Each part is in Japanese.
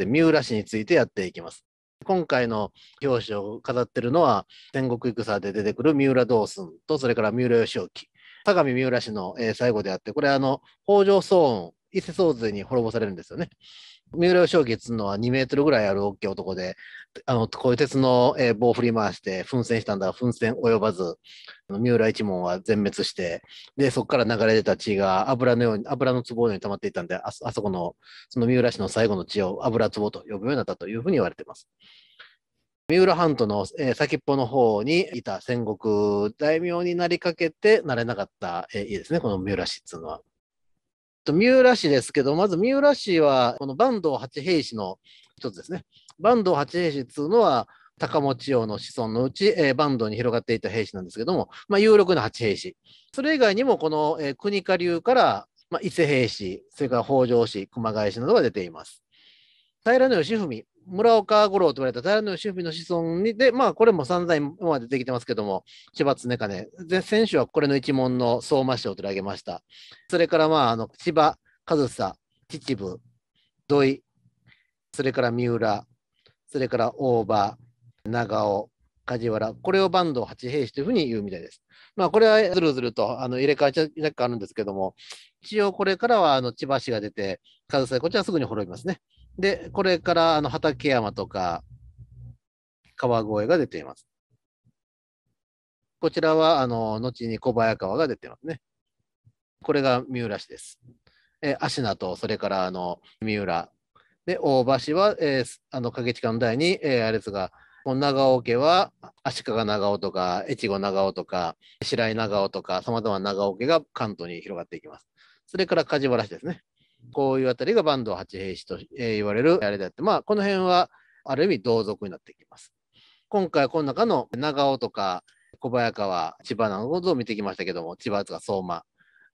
って三浦市についてやっていきます。今回の表紙を飾ってるのは、戦国戦で出てくる三浦道寸と、それから三浦義興。相模三浦氏の、えー、最後であって、これあの、北条騒雲伊勢宗瑞に滅ぼされるんですよね。三浦義興っつうのは2メートルぐらいある大きい男で、あの、こういう鉄の棒を振り回して奮戦したんだ奮戦及ばず、三浦一門は全滅して、で、そこから流れ出た血が油のように、油の壺のように溜まっていたんで、ああそこの、その三浦市の最後の血を油壺と呼ぶようになったというふうに言われています。三浦半島の、え先っぽの方にいた戦国大名になりかけてなれなかった、えいいですね、この三浦市っていうのは。と、三浦市ですけど、まず三浦市は、この坂東八平氏の一つですね。坂東八平氏というのは、高持地の子孫のうち、えー、坂東に広がっていた兵士なんですけども、まあ、有力な八平氏。それ以外にも、この、えー、国下流から、まあ、伊勢平氏、それから北条氏、熊谷氏などが出ています。平義文、村岡五郎と言われた大の守備の子孫に、で、まあ、これも散々今まで出てきてますけども、葉常金、で、選手はこれの一門の相馬賞を取り上げました。それから、まあ、あの、千葉、上総、秩父、土井、それから三浦、それから大場、長尾、梶原、これを坂東八平氏というふうに言うみたいです。まあ、これはずるずるとあの入れ替えちゃ若かあるんですけども、一応これからはあの千葉市が出て、上総こっちはすぐに滅びますね。で、これからあの畠山とか川越が出ています。こちらは、あの、後に小早川が出てますね。これが三浦市です。え芦名と、それから、あの、三浦。で、大橋は、えー、あの、影近の第に、えー、あれですが、長尾家は、足利長尾とか、越後長尾とか、白井長尾とか、様々な長尾家が関東に広がっていきます。それから梶原市ですね。こういうあたりが坂東八平氏と言われるあれであって、まあ、この辺はある意味同族になってきます。今回、この中の長尾とか小早川、千葉などを見てきましたけども、千葉とか相馬、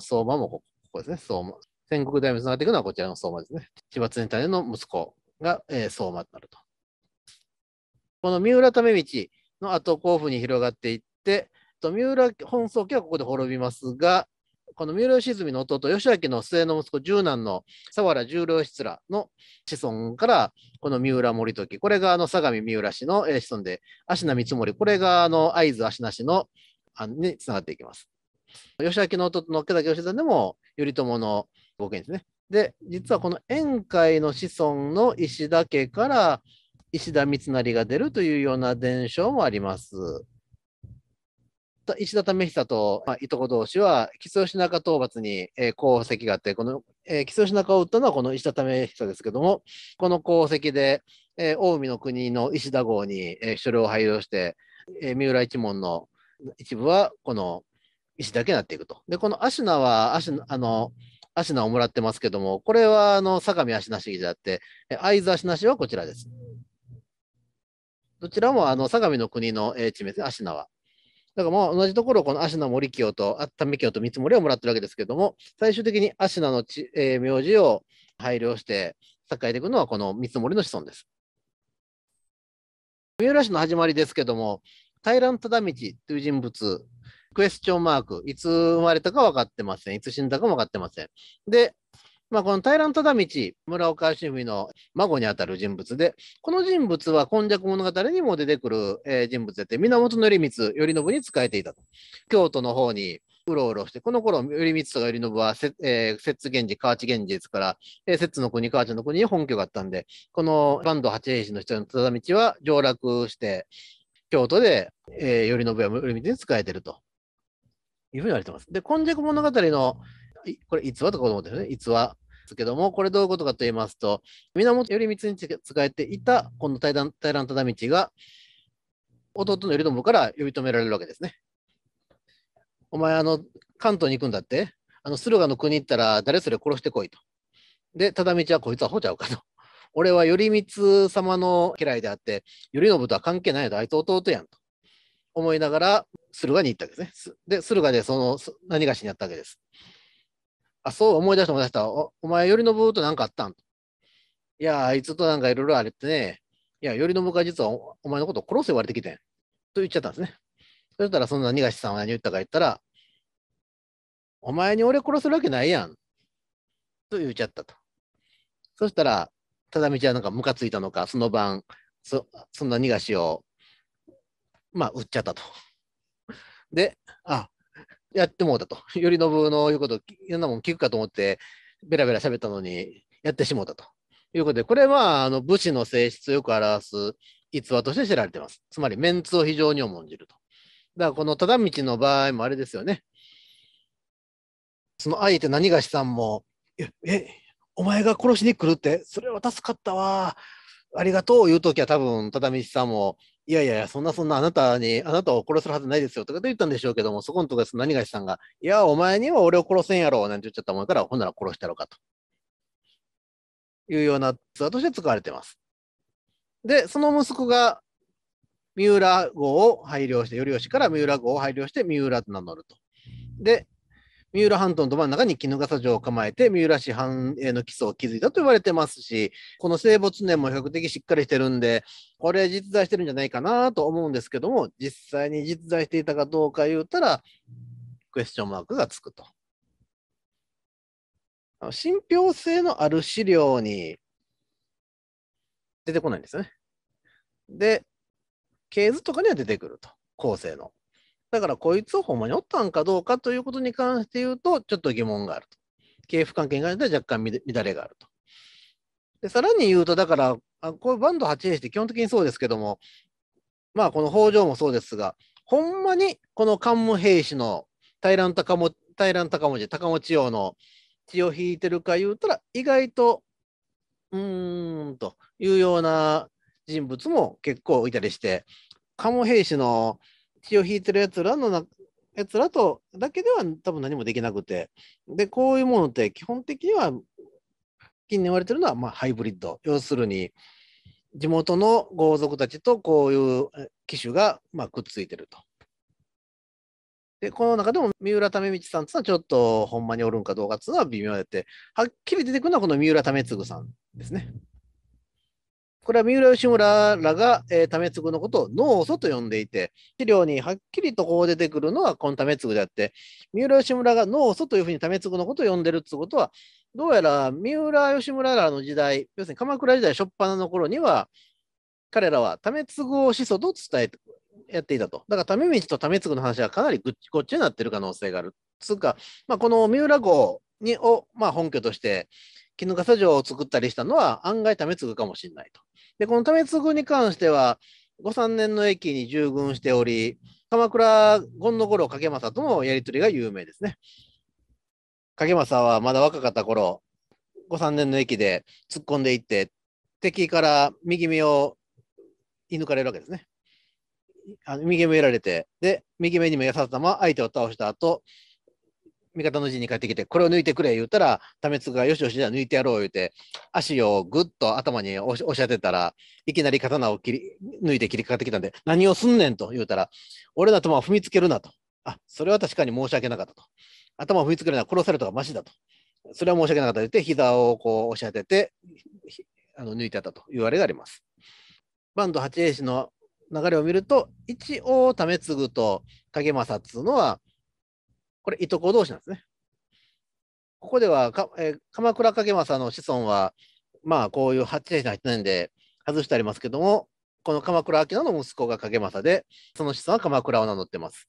相馬もここですね、相馬。戦国大名につながっていくのはこちらの相馬ですね。千葉常胤の息子が、えー、相馬になると。この三浦為道の後、甲府に広がっていって、三浦本宗家はここで滅びますが、この三浦義澄の弟、義明の末の息子、十男の佐原十郎室らの子孫から、この三浦森時、これがあの相模三浦氏の子孫で、芦名三森、これがあの会津芦名氏のにつながっていきます。義明の弟の池崎義山でも頼朝の冒険ですね。で、実はこの宴会の子孫の石田家から石田三成が出るというような伝承もあります。石田為久と、まあ、いとこ同士は、木曽義仲討伐に、えー、功績があって、この、えー、木曽義仲を撃ったのはこの石田為久ですけども、この功績で、えー、近江の国の石田郷に、えー、所領を配慮して、えー、三浦一門の一部はこの石だけになっていくと。で、この芦名は、芦名、あの、芦名をもらってますけども、これは、あの、相模芦名市であって、会津芦名市はこちらです。どちらも、あの、相模の国の地名です芦名は。だからまあ同じところこの芦名森清と熱海清と三森をもらってるわけですけれども、最終的に芦名のえー、名字を配慮して栄えていくのはこの三りの子孫です。三浦氏の始まりですけども、平忠道という人物、クエスチョンマーク、いつ生まれたか分かってません。いつ死んだかも分かってません。で、まあ、この平良忠道、村岡趣味の孫にあたる人物で、この人物は、今昔物語にも出てくる、えー、人物で、源頼光、頼信に仕えていたと。京都の方にうろうろして、この頃、頼光とか頼信は、えー、摂源氏、河内源氏ですから、えー、摂の国、河内の国に本拠があったんで、この坂東八平氏の人の忠道は上洛して、京都で、えー、頼信や頼光に仕えていると。いうふうに言われてます。で、今昔物語のこれ逸話とかと思ってるね、逸話。ですけども、これどういうことかと言いますと、源頼光に仕えていた、この平良忠道が、弟の頼朝から呼び止められるわけですね。お前、あの、関東に行くんだって、あの、駿河の国行ったら、誰それ殺してこいと。で、忠道はこいつはほちゃうかと。俺は頼光様の家来であって、頼信とは関係ないと、あいつ弟やんと思いながら、駿河に行ったわけですね。で、駿河でその何がしにやったわけです。あ、そう、思い出した思い出した。おお前、頼信と何かあったんいや、あいつとなんかいろいろあれってね、いや、頼信が実はおお前のことを殺せ言われてきてん。と言っちゃったんですね。そしたら、そんな逃がしさんは何言ったか言ったら、お前に俺殺せるわけないやん。と言っちゃったと。そしたら、ただみちはなんかムカついたのか、その晩、そそんな逃がしを、まあ、売っちゃったと。で、あ、やってもうたと。頼信の言うこと、いろんなもん聞くかと思って、べらべら喋ったのに、やってしもうたと。いうことで、これは、あの、武士の性質をよく表す逸話として知られています。つまり、メンツを非常に重んじると。だから、この忠道の場合もあれですよね。その、あえて何がしさんも、え、お前が殺しに来るって、それは助かったわ。ありがとう言うときは多分、忠道さんも、いやいや、そんなそんなあなたに、あなたを殺すはずないですよとか言ったんでしょうけども、そこのところ何がしさんが、いや、お前には俺を殺せんやろなんて言っちゃったもんから、ほんなら殺したろかと。いうようなツアーとして使われてます。で、その息子が三浦号を配慮して、頼吉から三浦号を配慮して、三浦と名乗ると。で、三浦半島のど真ん中に衣笠城を構えて、三浦市繁栄の基礎を築いたと言われてますし、この生没年も比較的しっかりしてるんで、これ実在してるんじゃないかなと思うんですけども、実際に実在していたかどうか言うたら、クエスチョンマークがつくと。信憑性のある資料に出てこないんですよね。で、系図とかには出てくると、構成の。だから、こいつをほんまにおったんかどうかということに関して言うと、ちょっと疑問があると。経営不関係に関しては若干乱れがあると。でさらに言うと、だから、あこれバンド 8H って基本的にそうですけども、まあこの北条もそうですが、ほんまにこの桓武兵士の平らん高持、平ん高持、高持の血を引いてるか言うたら、意外と、うーんというような人物も結構いたりして、桓武兵士の血を引いてるやつらのやつらとだけでは多分何もできなくて、で、こういうものって基本的には近年言われてるのは、まあ、ハイブリッド。要するに、地元の豪族たちとこういう機種がまあくっついてると。で、この中でも三浦為道さんっていうのはちょっとほんまにおるんかどうかっていうのは微妙でって、はっきり出てくるのはこの三浦為次さんですね。これは三浦義村らが、えー、為次のことを脳祖と呼んでいて、資料にはっきりとこう出てくるのはこの為次であって、三浦義村が脳祖というふうに為次のことを呼んでるってことは、どうやら三浦義村らの時代、要するに鎌倉時代初っ端の頃には、彼らは為継を始祖と伝えて、やっていたと。だから為道と為継の話はかなりぐっちこっちになってる可能性がある。つうか、まあ、この三浦号にを、まあ、本拠として、絹笠城を作ったりしたのは案外為継かもしれないと。で、この為継に関しては、御三年の駅に従軍しており、鎌倉権の頃影政とのやり取りが有名ですね。影正はまだ若かった頃、5、3年の駅で突っ込んでいって、敵から右目を射抜かれるわけですね。あの右目をやられて、で、右目にも優さたま相手を倒した後、味方の陣に帰ってきて、これを抜いてくれ言うたら、為津がよしよしじゃあ抜いてやろう言うて、足をぐっと頭に押し当てたら、いきなり刀を切り抜いて切りかかってきたんで、何をすんねんと言うたら、俺の頭を踏みつけるなと。あ、それは確かに申し訳なかったと。頭を踏みつけるのは殺されるとかましだと。それは申し訳なかったと言って、膝をこう押し当てて、あの抜いてたというあれがあります。坂東八英氏の流れを見ると、一応、為継と影政っていうのは、これ、いとこ同士なんですね。ここではか、えー、鎌倉影政の子孫は、まあ、こういう八英氏の入ってないんで、外してありますけども、この鎌倉明の息子が影政で、その子孫は鎌倉を名乗ってます。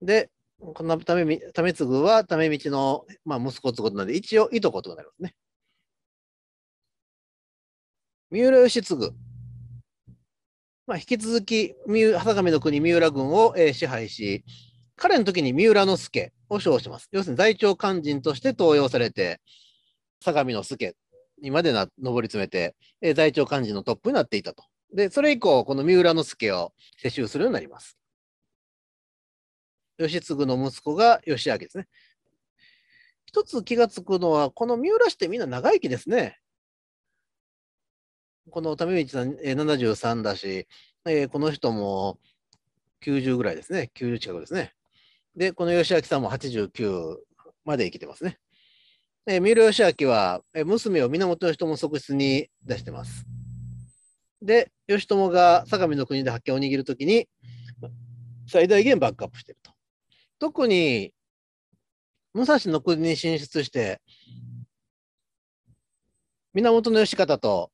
で、このため、ためつぐは、ため道の、まあ、息子ということなんで、一応、いとことなりますね。三浦義継。まあ、引き続き、三浦、坂上の国三浦軍を、えー、支配し、彼の時に三浦之助を称します。要するに、在庁官人として登用されて、相模の助にまでな上り詰めて、えー、在庁官人のトップになっていたと。で、それ以降、この三浦之助を世襲するようになります。義継の息子が義明ですね。一つ気がつくのは、この三浦市ってみんな長生きですね。この為道さん73だし、えー、この人も90ぐらいですね、90近くですね。で、この義明さんも89まで生きてますね。えー、三浦義明は、えー、娘を源義朝側室に出してます。で、義朝が相模の国で発見を握るときに、最大限バックアップしてると。特に、武蔵の国に進出して、源義方と、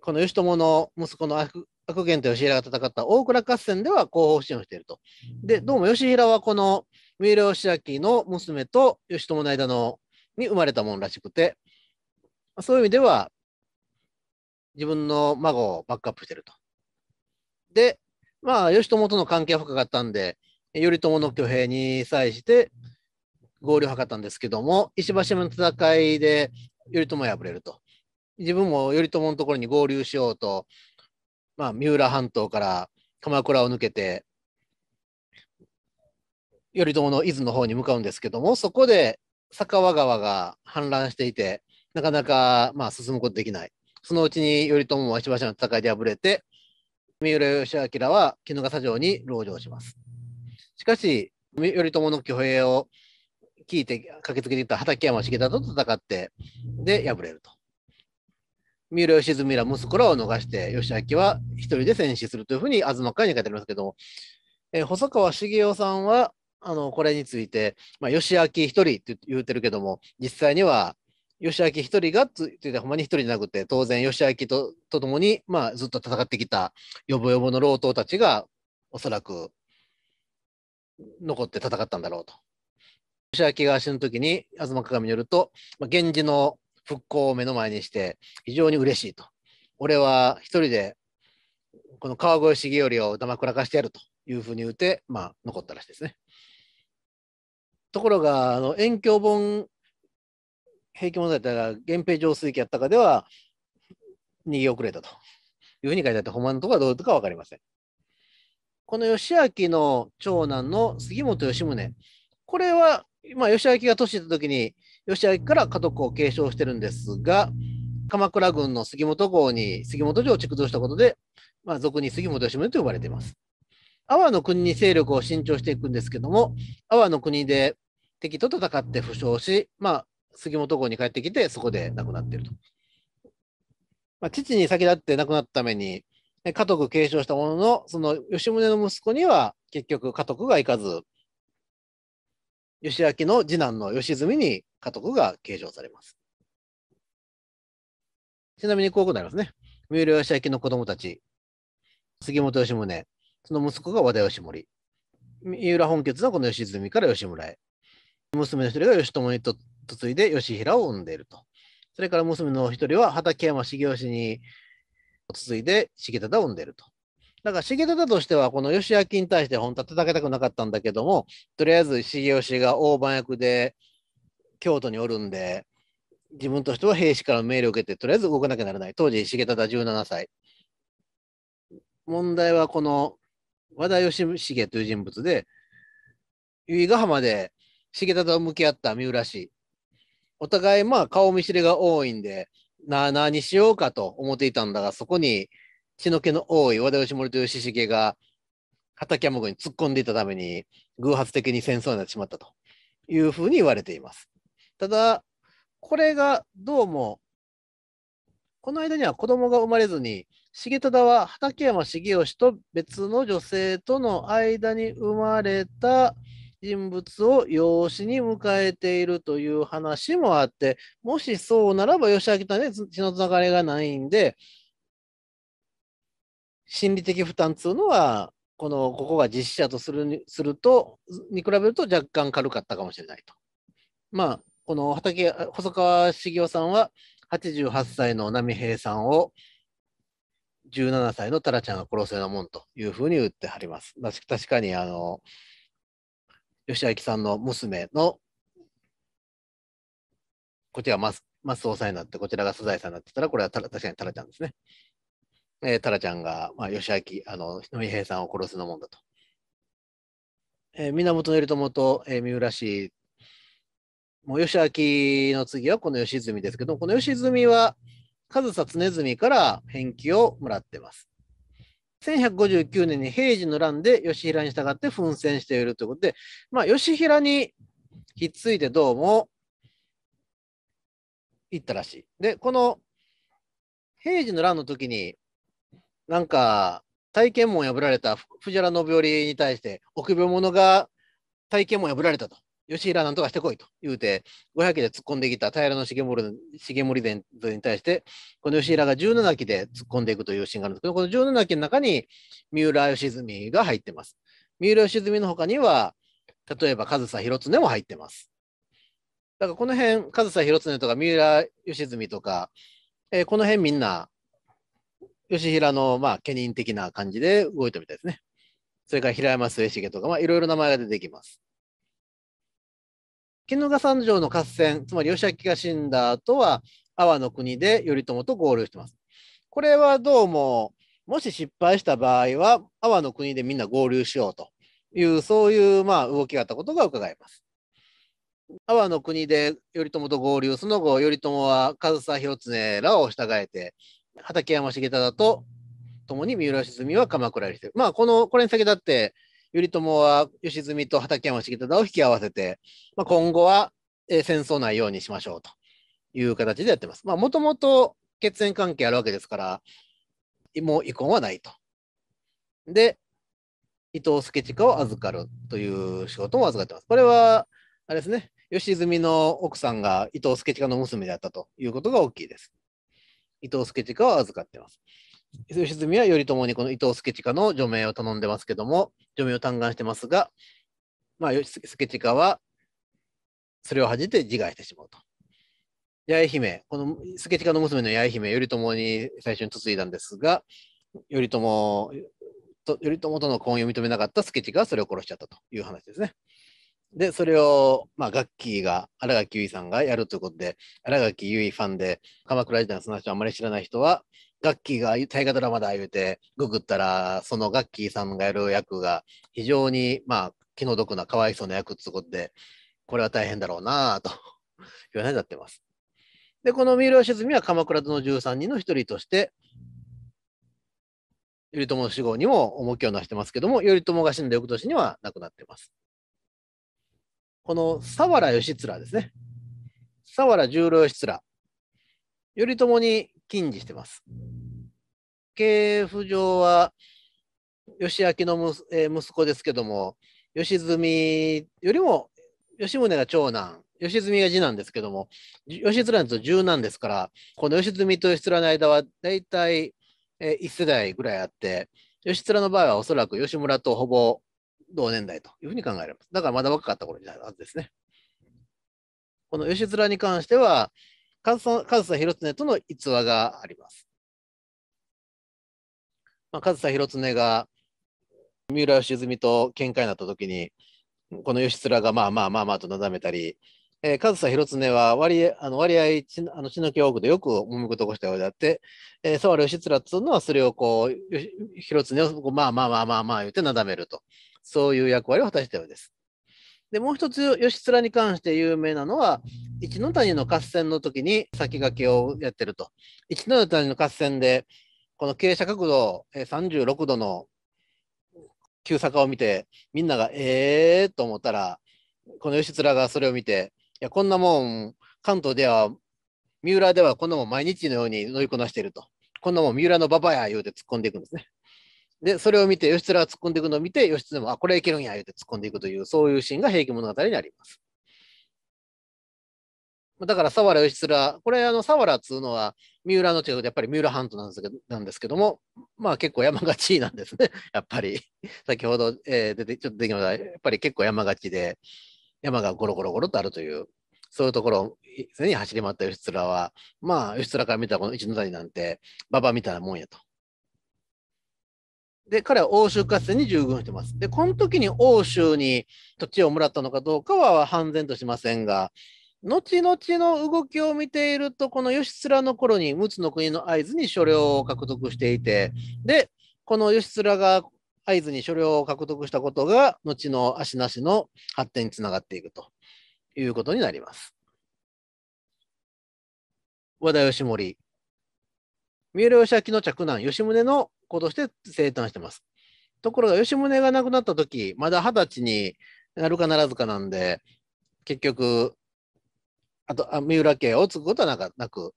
この義朝の息子の悪悪源と義平が戦った大倉合戦では後方支援をしていると。で、どうも義平はこの三浦義明の娘と義朝の間のに生まれたもんらしくて、そういう意味では、自分の孫をバックアップしてると。で、まあ、義朝との関係は深かったんで、頼朝の挙兵に際して合流を図ったんですけども、石橋の戦いで頼朝敗れると。自分も頼朝のところに合流しようと、まあ、三浦半島から鎌倉を抜けて、頼朝の伊豆の方に向かうんですけども、そこで酒匂川が氾濫していて、なかなか、まあ、進むことできない。そのうちに頼朝は石橋の戦いで敗れて、三浦義明は衣笠城に籠城します。しかし、頼朝の挙兵を聞いて駆けつけていた畠山重忠と戦って、で、敗れると。三浦義澄ら息子らを逃して、義明は一人で戦死するというふうに、東会に書いてありますけども、えー、細川重雄さんは、あの、これについて、まあ、義明一人って言うてるけども、実際には、義明一人がついて、ほんまに一人じゃなくて、当然、義明とともに、まあ、ずっと戦ってきた、よぼよぼの老頭たちが、おそらく残って戦ったんだろうと。石明が死ぬ時に東鏡によると、まあ、源氏の復興を目の前にして非常に嬉しいと。俺は一人でこの川越重頼を黙らかしてやるというふうに言うて、まあ、残ったらしいですね。ところが、あの遠鏡本、平家物語だが、源平浄水器やったかでは、逃げ遅れたというふうに書いてあって、本番のところはどういうとか分かりません。この義明の長男の杉本義宗、これは、まあ、義明が年いた時に、義明から家督を継承してるんですが、鎌倉軍の杉本郷に杉本城を築造したことで、まあ、俗に杉本義宗と呼ばれています。阿波の国に勢力を伸長していくんですけども、阿波の国で敵と戦って負傷し、まあ、杉本郷に帰ってきて、そこで亡くなっていると。まあ、父に先立って亡くなったために、家督継承したものの、その吉宗の息子には結局家督が行かず、義明の次男の義澄に家督が継承されます。ちなみにこういうことになりますね。三浦義明の子供たち、杉本義宗、その息子が和田義盛。三浦本決のこの義澄から義村へ。娘の一人が義朝にと嫁いで義平を生んでいると。それから娘の一人は畠山重義に続いて重忠を生んでると。だから重忠としてはこの義明に対して本当は叩きたくなかったんだけどもとりあえず重吉が大判役で京都におるんで自分としては兵士から命令を受けてとりあえず動かなきゃならない当時重忠17歳問題はこの和田義重という人物で由比ヶ浜で重忠と向き合った三浦氏お互いまあ顔見知りが多いんでなあなあにしようかと思っていたんだが、そこに血の気の多い和田義盛と義重が畠山軍に突っ込んでいたために、偶発的に戦争になってしまったというふうに言われています。ただ、これがどうも、この間には子供が生まれずに、重忠は畠山重義と別の女性との間に生まれた人物を養子に迎えているという話もあって、もしそうならば吉明とはね、血のつながりがないんで、心理的負担というのは、このここが実施者とするすると、に比べると若干軽かったかもしれないと。まあ、この畑細川茂雄さんは、88歳の波平さんを17歳のタラちゃんが殺すようなもんというふうに言ってはります。確かにあの吉明さんの娘の、こちらマス、マスオサになって、こちらがサザエさんになってたら、これはた確かにタラちゃんですね。えー、タラちゃんが、まあ、吉明、あの、野井平さんを殺すのもんだと。えー、源頼朝と、えー、三浦氏、もう吉明の次はこの吉住ですけど、この吉住は上総常住から返記をもらってます。1159年に平治の乱で義平に従って奮戦しているということで、まあ、義平にひっついてどうも行ったらしい。で、この平治の乱の時に、なんか、体験門破られた藤原信頼に対して、臆病者が体験門破られたと。吉平なんとかしてこいと言うて、500で突っ込んできた平重盛殿伝に対して、この吉平が17期で突っ込んでいくというシーンがあるんですけど、この17機の中に三浦義澄が入ってます。三浦義澄の他には、例えば上総広常も入ってます。だからこの辺、上総広常とか三浦義澄とか、えー、この辺みんな、吉平の、まあ、家人的な感じで動いたみたいですね。それから平山末重とか、まあ、いろいろ名前が出てきます。絹ヶ三城の合戦、つまり義明が死んだ後は、阿波の国で頼朝と合流してます。これはどうも、もし失敗した場合は、阿波の国でみんな合流しようという、そういうまあ動きがあったことが伺えます。阿波の国で頼朝と合流、その後、頼朝は上総広常らを従えて、畠山重忠と共に三浦沈みは鎌倉にしてる。まあ、この、これに先立って、頼朝は吉住と畠山重忠を引き合わせて、まあ、今後は、え戦争ないようにしましょうという形でやってます。まあ、もともと血縁関係あるわけですから、もう遺恨はないと。で、伊藤助親を預かるという仕事も預かってます。これは、あれですね、吉住の奥さんが伊藤助親の娘であったということが大きいです。伊藤助親を預かってます。良純は頼朝にこの伊藤助親の除名を頼んでますけども、除名を嘆願してますが、まあ、助親はそれを恥じて自害してしまうと。八重姫、この助親の娘の八重姫、頼朝に最初に嫁いだんですが、頼朝と頼朝との婚姻を認めなかった祐親がそれを殺しちゃったという話ですね。で、それを、まあ、ガッキーが、新垣結衣さんがやるということで、新垣結衣ファンで、鎌倉時代のの話をあまり知らない人は、ガッキーが大河ドラマだ言うて、ググったら、そのガッキーさんがやる役が非常に、まあ、気の毒なかわいそうな役っつことで、これは大変だろうなと いう話になってます。で、この三浦静みは鎌倉殿13人の一人として、頼朝の死後にも重きをなしてますけども、頼朝が死んだ翌年には亡くなってます。この佐原義貫ですね。佐原十郎義貫。頼朝に禁じしてます。系譜上は、義明の息子ですけども、義澄よりも、吉宗が長男、義澄が次男ですけども、吉貫と十男ですから、この義澄と義貫の間は大体1世代ぐらいあって、義貫の場合はおそらく吉村とほぼ同年代というふうに考えられます。だからまだ若かった頃になるはずですね。この義貫に関しては、上総広常との逸話があります。まあ、上総広常が三浦義澄と喧嘩になった時に、この義面がまあまあまあまあとなだめたり、えー、上総広常は割あの割合ちあの血の気多くでよく揉み事をしたようであって、えー、義面とつうのはそれをこう広常をまあまあまあまあまあ言ってなだめるとそういう役割を果たしたようです。で、もう一つ、義面に関して有名なのは、一ノ谷の合戦の時に先駆けをやってると。一ノ谷の合戦で、この傾斜角度36度の急坂を見て、みんながええー、と思ったら、この義面がそれを見て、いや、こんなもん、関東では、三浦ではこんなもん毎日のように乗りこなしていると。こんなもん三浦の馬場や言うて突っ込んでいくんですね。で、それを見て、義経が突っ込んでいくのを見て、義経も、あ、これいけるんや、言うて突っ込んでいくという、そういうシーンが平家物語にあります。だから、佐原義経、これ、あの、佐原っつうのは、三浦の地方で、やっぱり三浦半島なんですけど、なんですけども、まあ結構山がちなんですね、やっぱり。先ほど、えー、出て、ちょっと出てきました。やっぱり結構山がちで、山がゴロゴロゴロとあるという、そういうところに走り回った義経は、まあ、義経から見たこの一の谷なんて、馬場みたいなもんやと。で、彼は欧州合戦に従軍してます。で、この時に欧州に土地をもらったのかどうかは判然としませんが、後々の動きを見ていると、この義貫の頃に陸奥の国の合図に所領を獲得していて、で、この義貫が合図に所領を獲得したことが、後の足なしの発展につながっていくということになります。和田義盛、三浦義明の嫡男義宗の行動して生誕してます。ところが、吉宗が亡くなった時、まだ二十歳になるかならずかなんで、結局、あと、あ三浦家を継ぐことはなく、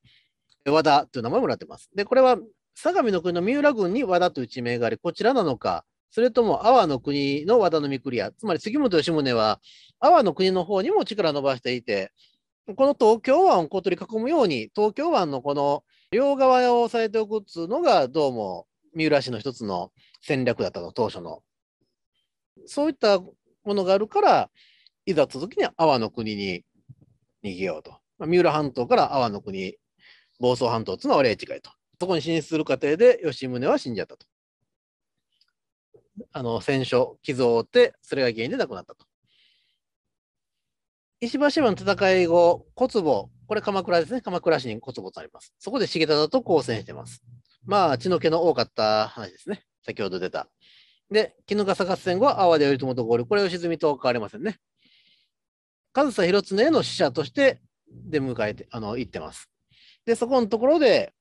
和田という名前もらってます。で、これは、相模の国の三浦郡に和田という地名があり、こちらなのか、それとも阿波の国の和田の御栗屋、つまり杉本吉宗は阿波の国の方にも力を伸ばしていて、この東京湾を小鳥取り囲むように、東京湾のこの両側を押さえておくっていうのが、どうも三浦市の一つの戦略だったの当初の。そういったものがあるから、いざ続きに阿波の国に逃げようと。まあ、三浦半島から阿波の国、房総半島っていうのは俺違いと。そこに進出する過程で吉宗は死んじゃったと。あの戦勝傷を負って、それが原因で亡くなったと。石橋島の戦い後、小坪、これ鎌倉ですね、鎌倉市に小坪とあります。そこで重忠と交戦してます。まあ、血の気の多かった話ですね。先ほど出た。で、絹笠合戦後は阿波で頼朝と合流。これ、良純と変わりませんね。上総広常への使者として出迎えて、あの、行ってます。で、そこのところで、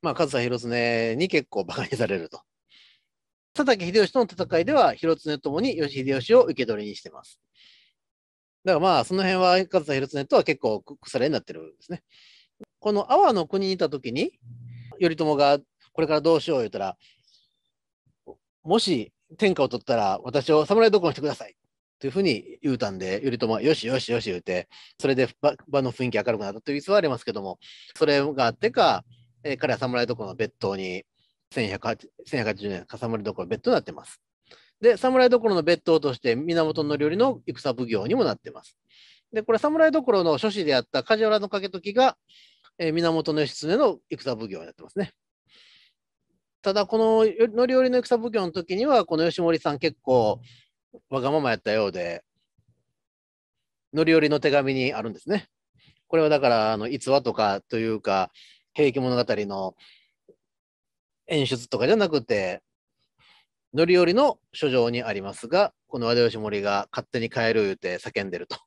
まあ、上総広常に結構馬鹿にされると。佐竹秀吉との戦いでは、広常ともに吉秀吉を受け取りにしてます。だからまあ、その辺は上総広常とは結構腐れになってるんですね。この阿波の国にいたときに、頼朝がこれからどうしよう言うたら、もし天下を取ったら私を侍どこにしてくださいというふうに言うたんで、頼朝はよしよしよし言うて、それで場の雰囲気明るくなったという逸話はありますけども、それがあってか、えー、彼は侍どころの別当に1180年、かさむりどころ別当になってます。で、侍どころの別当として源範頼の戦奉行にもなってます。で、これ侍どころの諸子であった梶原の景時がえー、源義経の戦奉行をやってますね。ただ、この範頼の戦奉行の時には、この吉森さん結構わがままやったようで、範頼の手紙にあるんですね。これはだから、あの逸話とかというか、平家物語の演出とかじゃなくて、範頼の書状にありますが、この和田義盛が勝手に帰る言うて叫んでると、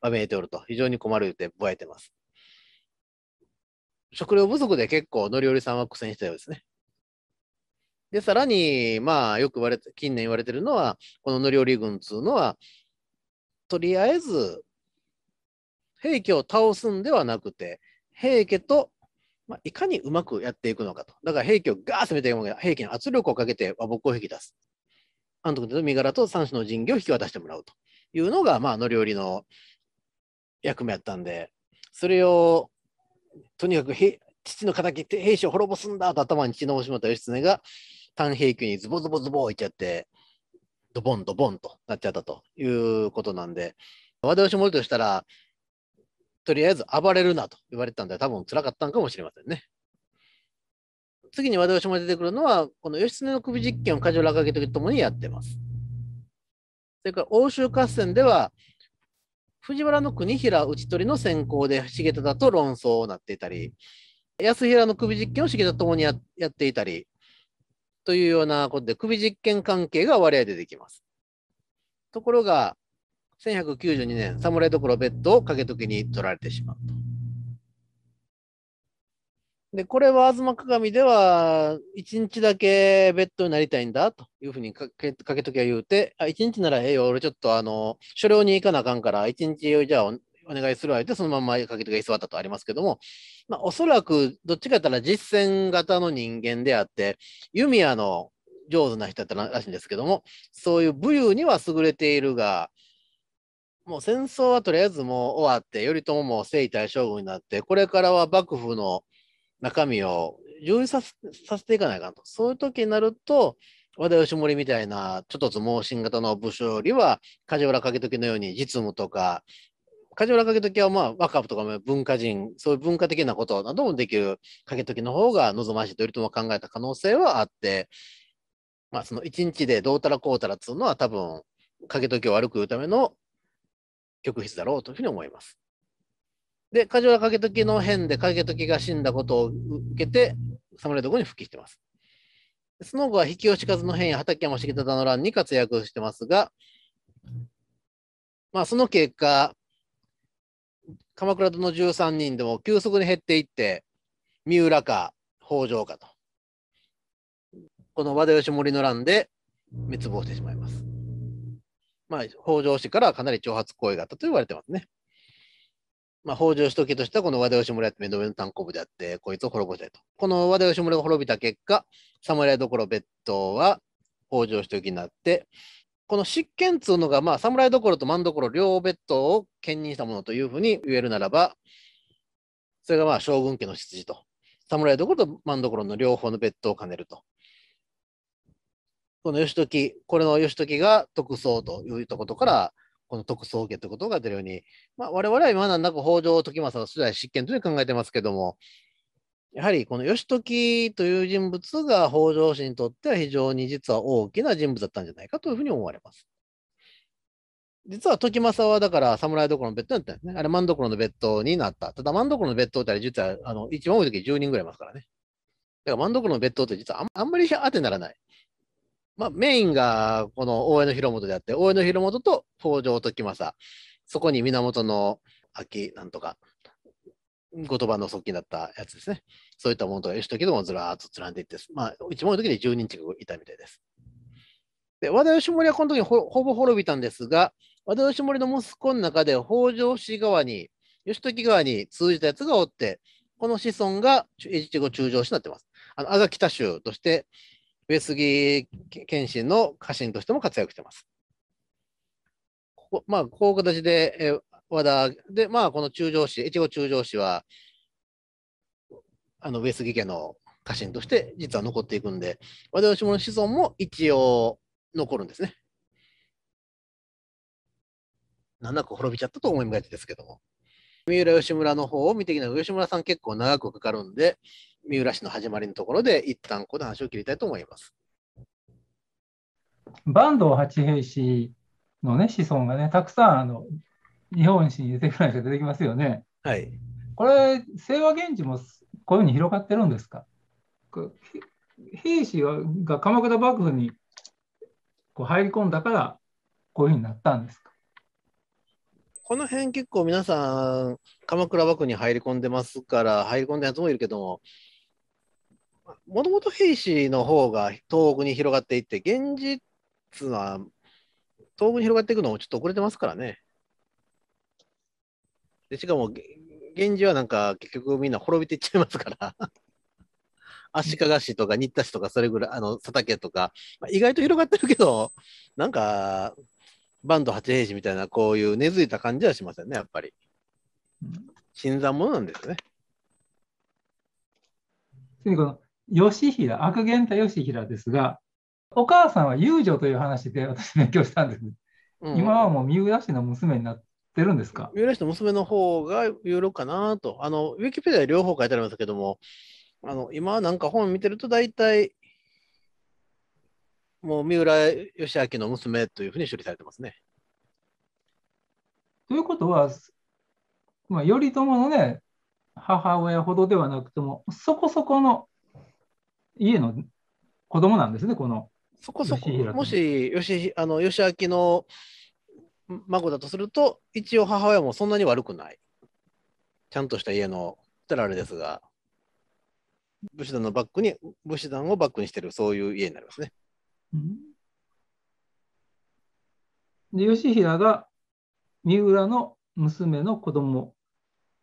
あめいておると、非常に困る言うてぼやいてます。食料不足で結構、乗り降りさんは苦戦したようですね。で、さらに、まあ、よく言われて、近年言われてるのは、この乗り降り軍っていうのは、とりあえず、平家を倒すんではなくて、平家と、まあ、いかにうまくやっていくのかと。だから平家をガーッ攻めていくのが、平家に圧力をかけて和睦を引き出す。安徳の身柄と三種の神器を引き渡してもらうというのが、まあ、乗り降りの役目やったんで、それをとにかく父の敵って兵士を滅ぼすんだと頭に血のぼしまった義経が単平家にズボズボズボいっちゃってドボンドボンとなっちゃったということなんで和田義盛としたらとりあえず暴れるなと言われたんで多分辛かったんかもしれませんね。次に和田義盛出てくるのはこの義経の首実験を梶原景時とともにやってます。それから欧州合戦では藤原の国平打ち取りの先行で重忠と論争をなっていたり、安平の首実験を重忠ともにやっていたり、というようなことで、首実験関係が割合でできます。ところが、1192年、侍所別途をけ時に取られてしまうと。で、これは東鏡では、一日だけベッドになりたいんだというふうにかけかけときは言うて、あ、一日ならええよ、俺ちょっとあの、所領に行かなあかんから、一日じゃあお願いするわってそのままかけときが座ったとありますけども、まあ、おそらくどっちかやったら実践型の人間であって、弓矢の上手な人だったらしいんですけども、そういう武勇には優れているが、もう戦争はとりあえずもう終わって、頼朝も征夷大将軍になって、これからは幕府の中身を充実させさせていかないかと。そういう時になると、和田義盛みたいな、ちょっと相撲新型の武将よりは、梶原景時のように実務とか、梶原景時はまあ若とか文化人、そういう文化的なことなどもできる景時の方が望ましいというとも考えた可能性はあって、まあ、その一日でどうたらこうたらっつうのは多分、景時を悪く言うための極筆だろうというふうに思います。で、梶原景時の変で景時が死んだことを受けて、侍どこに復帰してます。その後は、引し数の変や畠山重忠の乱に活躍してますが、まあ、その結果、鎌倉殿の13人でも急速に減っていって、三浦か北条かと。この和田義盛の乱で滅亡してしまいます。まあ、北条氏からかなり挑発行為があったと言われてますね。まあ、北条義時としてはこの和田義村やって目の炭鉱部であって、こいつを滅ぼしたいと。この和田義村が滅びた結果、侍どころ別当は北条義時になって、この執権っつうのが、まあ、侍どころと万どころ両別当を兼任したものというふうに言えるならば、それがまあ将軍家の執事と、侍どころと万どころの両方の別当を兼ねると。この義時、これの義時が特捜というとことから、この特捜家ということが出るように、まあ、我々は今なんなく北条時政の初代執権というふうに考えてますけども、やはりこの義時という人物が北条氏にとっては非常に実は大きな人物だったんじゃないかというふうに思われます。実は時政はだから侍どころの別途だったんですね。あれ万所の別途になった。ただ万所の別途ってあれ実はあの一番多い時10人ぐらいいますからね。だから万所の別途って実はあんまり当てにならない。まあ、メインがこの大江の広元であって、大江の広元と北条時政、そこに源の秋なんとか、言葉の側近だったやつですね。そういったものとか、義時どもずらーっと連ねていって、まあ、一問の時に10人近くいたみたいです。で、和田義盛はこの時ほほぼ滅びたんですが、和田義盛の息子の中で北条氏側に、義時側に通じたやつがおって、この子孫が越後中将氏になってます。あの、阿賀北州として、上杉謙信の家臣としても活躍してます。ここまあ、こういう形で、え和田で、まあ、この中条氏、越後中条氏は、あの上杉家の家臣として実は残っていくんで、和田義盛の子孫も一応残るんですね。なんなく滅びちゃったと思いがちですけども。三浦義村の方を見ていきながら、吉村さん結構長くかかるんで、三浦市の始まりのところで、一旦この話を切りたいと思います。坂東八平氏の、ね、子孫がね、たくさんあの日本史に出てくる話が出てきますよね。はい、これ、清和源氏もこういうふうに広がってるんですか平氏が鎌倉幕府にこう入り込んだから、こういうふうになったんですかこの辺結構皆さん、鎌倉幕府に入り込んでますから、入り込んだやつもいるけども、もともと兵士の方が東北に広がっていって、現実は東北に広がっていくのもちょっと遅れてますからね。でしかも、現氏はなんか結局みんな滅びていっちゃいますから。足利市とか新田市とか、それぐらい、あの、佐竹とか、まあ、意外と広がってるけど、なんか、バンド八平士みたいな、こういう根付いた感じはしませんね、やっぱり。新参者なんですね。義平、悪源太義平ですが、お母さんは遊女という話で私勉強したんです。うん、今はもう三浦氏の娘になってるんですか三浦氏の娘の方が有力かなと。あの、ウィキペディア両方書いてありますけども、あの、今なんか本見てると大体、もう三浦義明の娘というふうに処理されてますね。ということは、まあ、頼朝のね、母親ほどではなくても、そこそこの家の子供なんですね、この。そこそこ、もし吉あのよしあきの孫だとすると、一応母親もそんなに悪くない。ちゃんとした家の、ったらあれですが、武士団のバックに、武士団をバックにしてる、そういう家になりますね。で、よしひらが三浦の娘の子供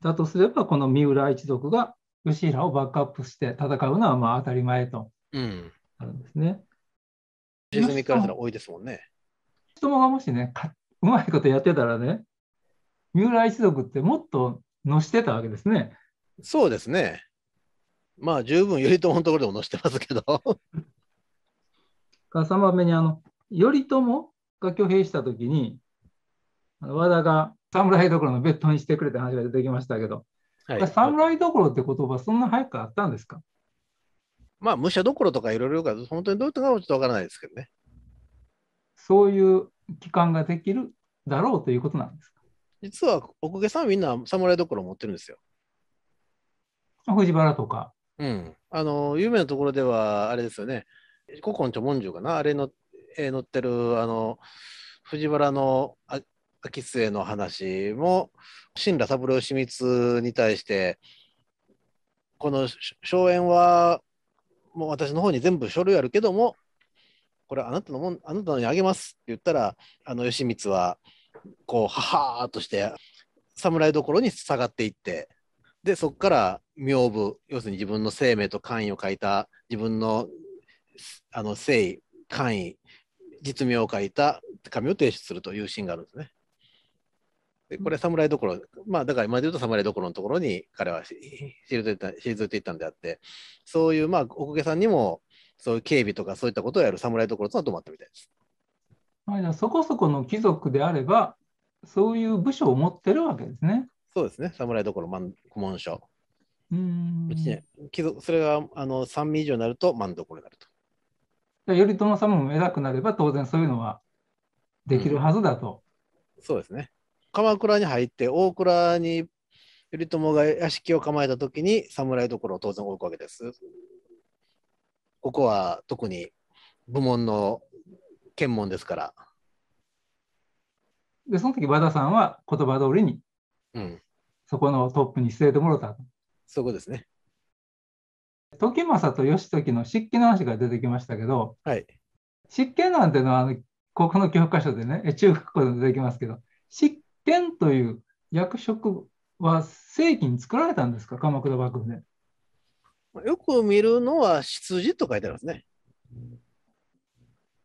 だとすれば、この三浦一族が牛らをバックアップして戦うのはまあ当たり前となるんですね。うん、沈からしたら多いですもんね。子供がもしねうまいことやってたらね、三浦一族ってもっとのしてたわけですね。そうですね。まあ十分頼朝のところでものしてますけど。か3番目にあの頼朝が挙兵した時に和田が侍どころのベッドにしてくれって話が出てきましたけどはい、侍どころって言葉、そんな早くあったんですかまあ、武者どころとかいろいろが、本当にどういうとかはちょっとわからないですけどね。そういう機関ができるだろうということなんですか実は、お公家さんみんな侍どころ持ってるんですよ。藤原とか。うん。あの、有名なところでは、あれですよね。古今著文書かなあれの、えー、載ってる、あの、藤原のあ秋末の話も新羅三郎義満に対してこの荘園はもう私の方に全部書類あるけどもこれあなたのもんあなたのにあげますって言ったらあの義満はこうははーとして侍どころに下がっていってでそこから名部要するに自分の生命と官位を書いた自分のあの誠意官位実名を書いた紙を提出するというシーンがあるんですね。でこれ侍どころ、まあだから今で言うと侍どころのところに彼は退いていったんであって、そういうまあおこげさんにもそういう警備とかそういったことをやる侍どころとは止まったみたいです。まあ、そこそこの貴族であれば、そういう部署を持ってるわけですね。そうですね、侍どころ、古文書。うんね、貴族それがあの三味以上になると万どころになると。頼朝様も偉くなれば当然そういうのはできるはずだと。うん、そうですね。鎌倉に入って大倉に頼朝が屋敷を構えた時に侍所を当然置くわけです。ここは特に部門の検問ですから。でその時和田さんは言葉通りに、うん、そこのトップに据えてもらったそこですね。時政と義時の漆器の話が出てきましたけど、はい、湿気なんてのはあの国この教科書でね中国語で出てきますけど湿天という役職は正規に作られたんですか、鎌倉幕府で。よく見るのは、羊と書いてありますね。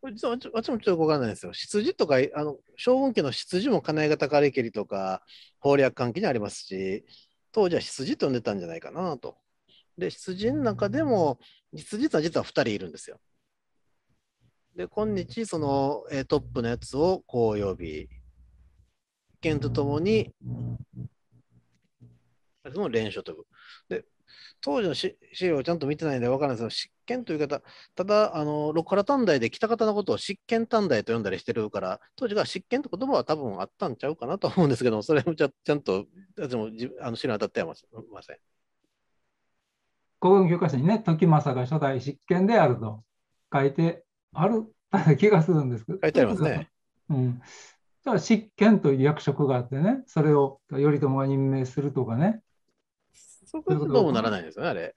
これ実は私もちょっとわかんないですよ。羊とか、あの将軍家の羊も金井方からりとか、法略関係にありますし、当時は羊と呼んでたんじゃないかなと。で、羊の中でも、羊は実は2人いるんですよ。で、今日、そのえトップのやつをこう呼び、とともに、連とで、当時の資料をちゃんと見てないんで分からないですど、執権という方、ただ、あの、六原短大で北方のことを執権短大と呼んだりしてるから、当時が執権って言葉は多分あったんちゃうかなと思うんですけどそれもちゃちゃんと、私もあの資料に当たってはません。古文教科書にね、時政が初代執権であると書いてある気がするんですけど。書いてありますね。うん、じゃあ執権という役職があってね、それを頼朝が任命するとかね。そこどうもならないですよね、あれ。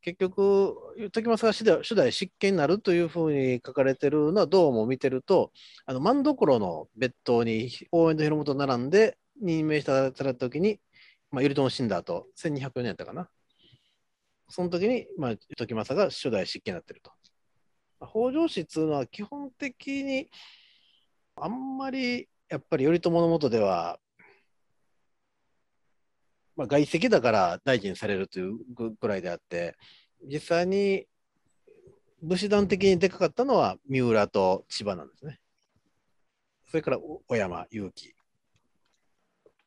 結局、時政が主代代執権になるというふうに書かれてるのは、どうも見てると、あの万所の別当に応援戸広元並んで任命したた時に、まあ、頼朝死んだ後、1204年やったかな。その時に、まあ、時政が初代執権になってると。北条氏っていうのは基本的にあんまりやっぱり頼朝のもとでは、まあ、外籍だから大臣されるというぐらいであって実際に武士団的にでかかったのは三浦と千葉なんですね。それから小山、勇気。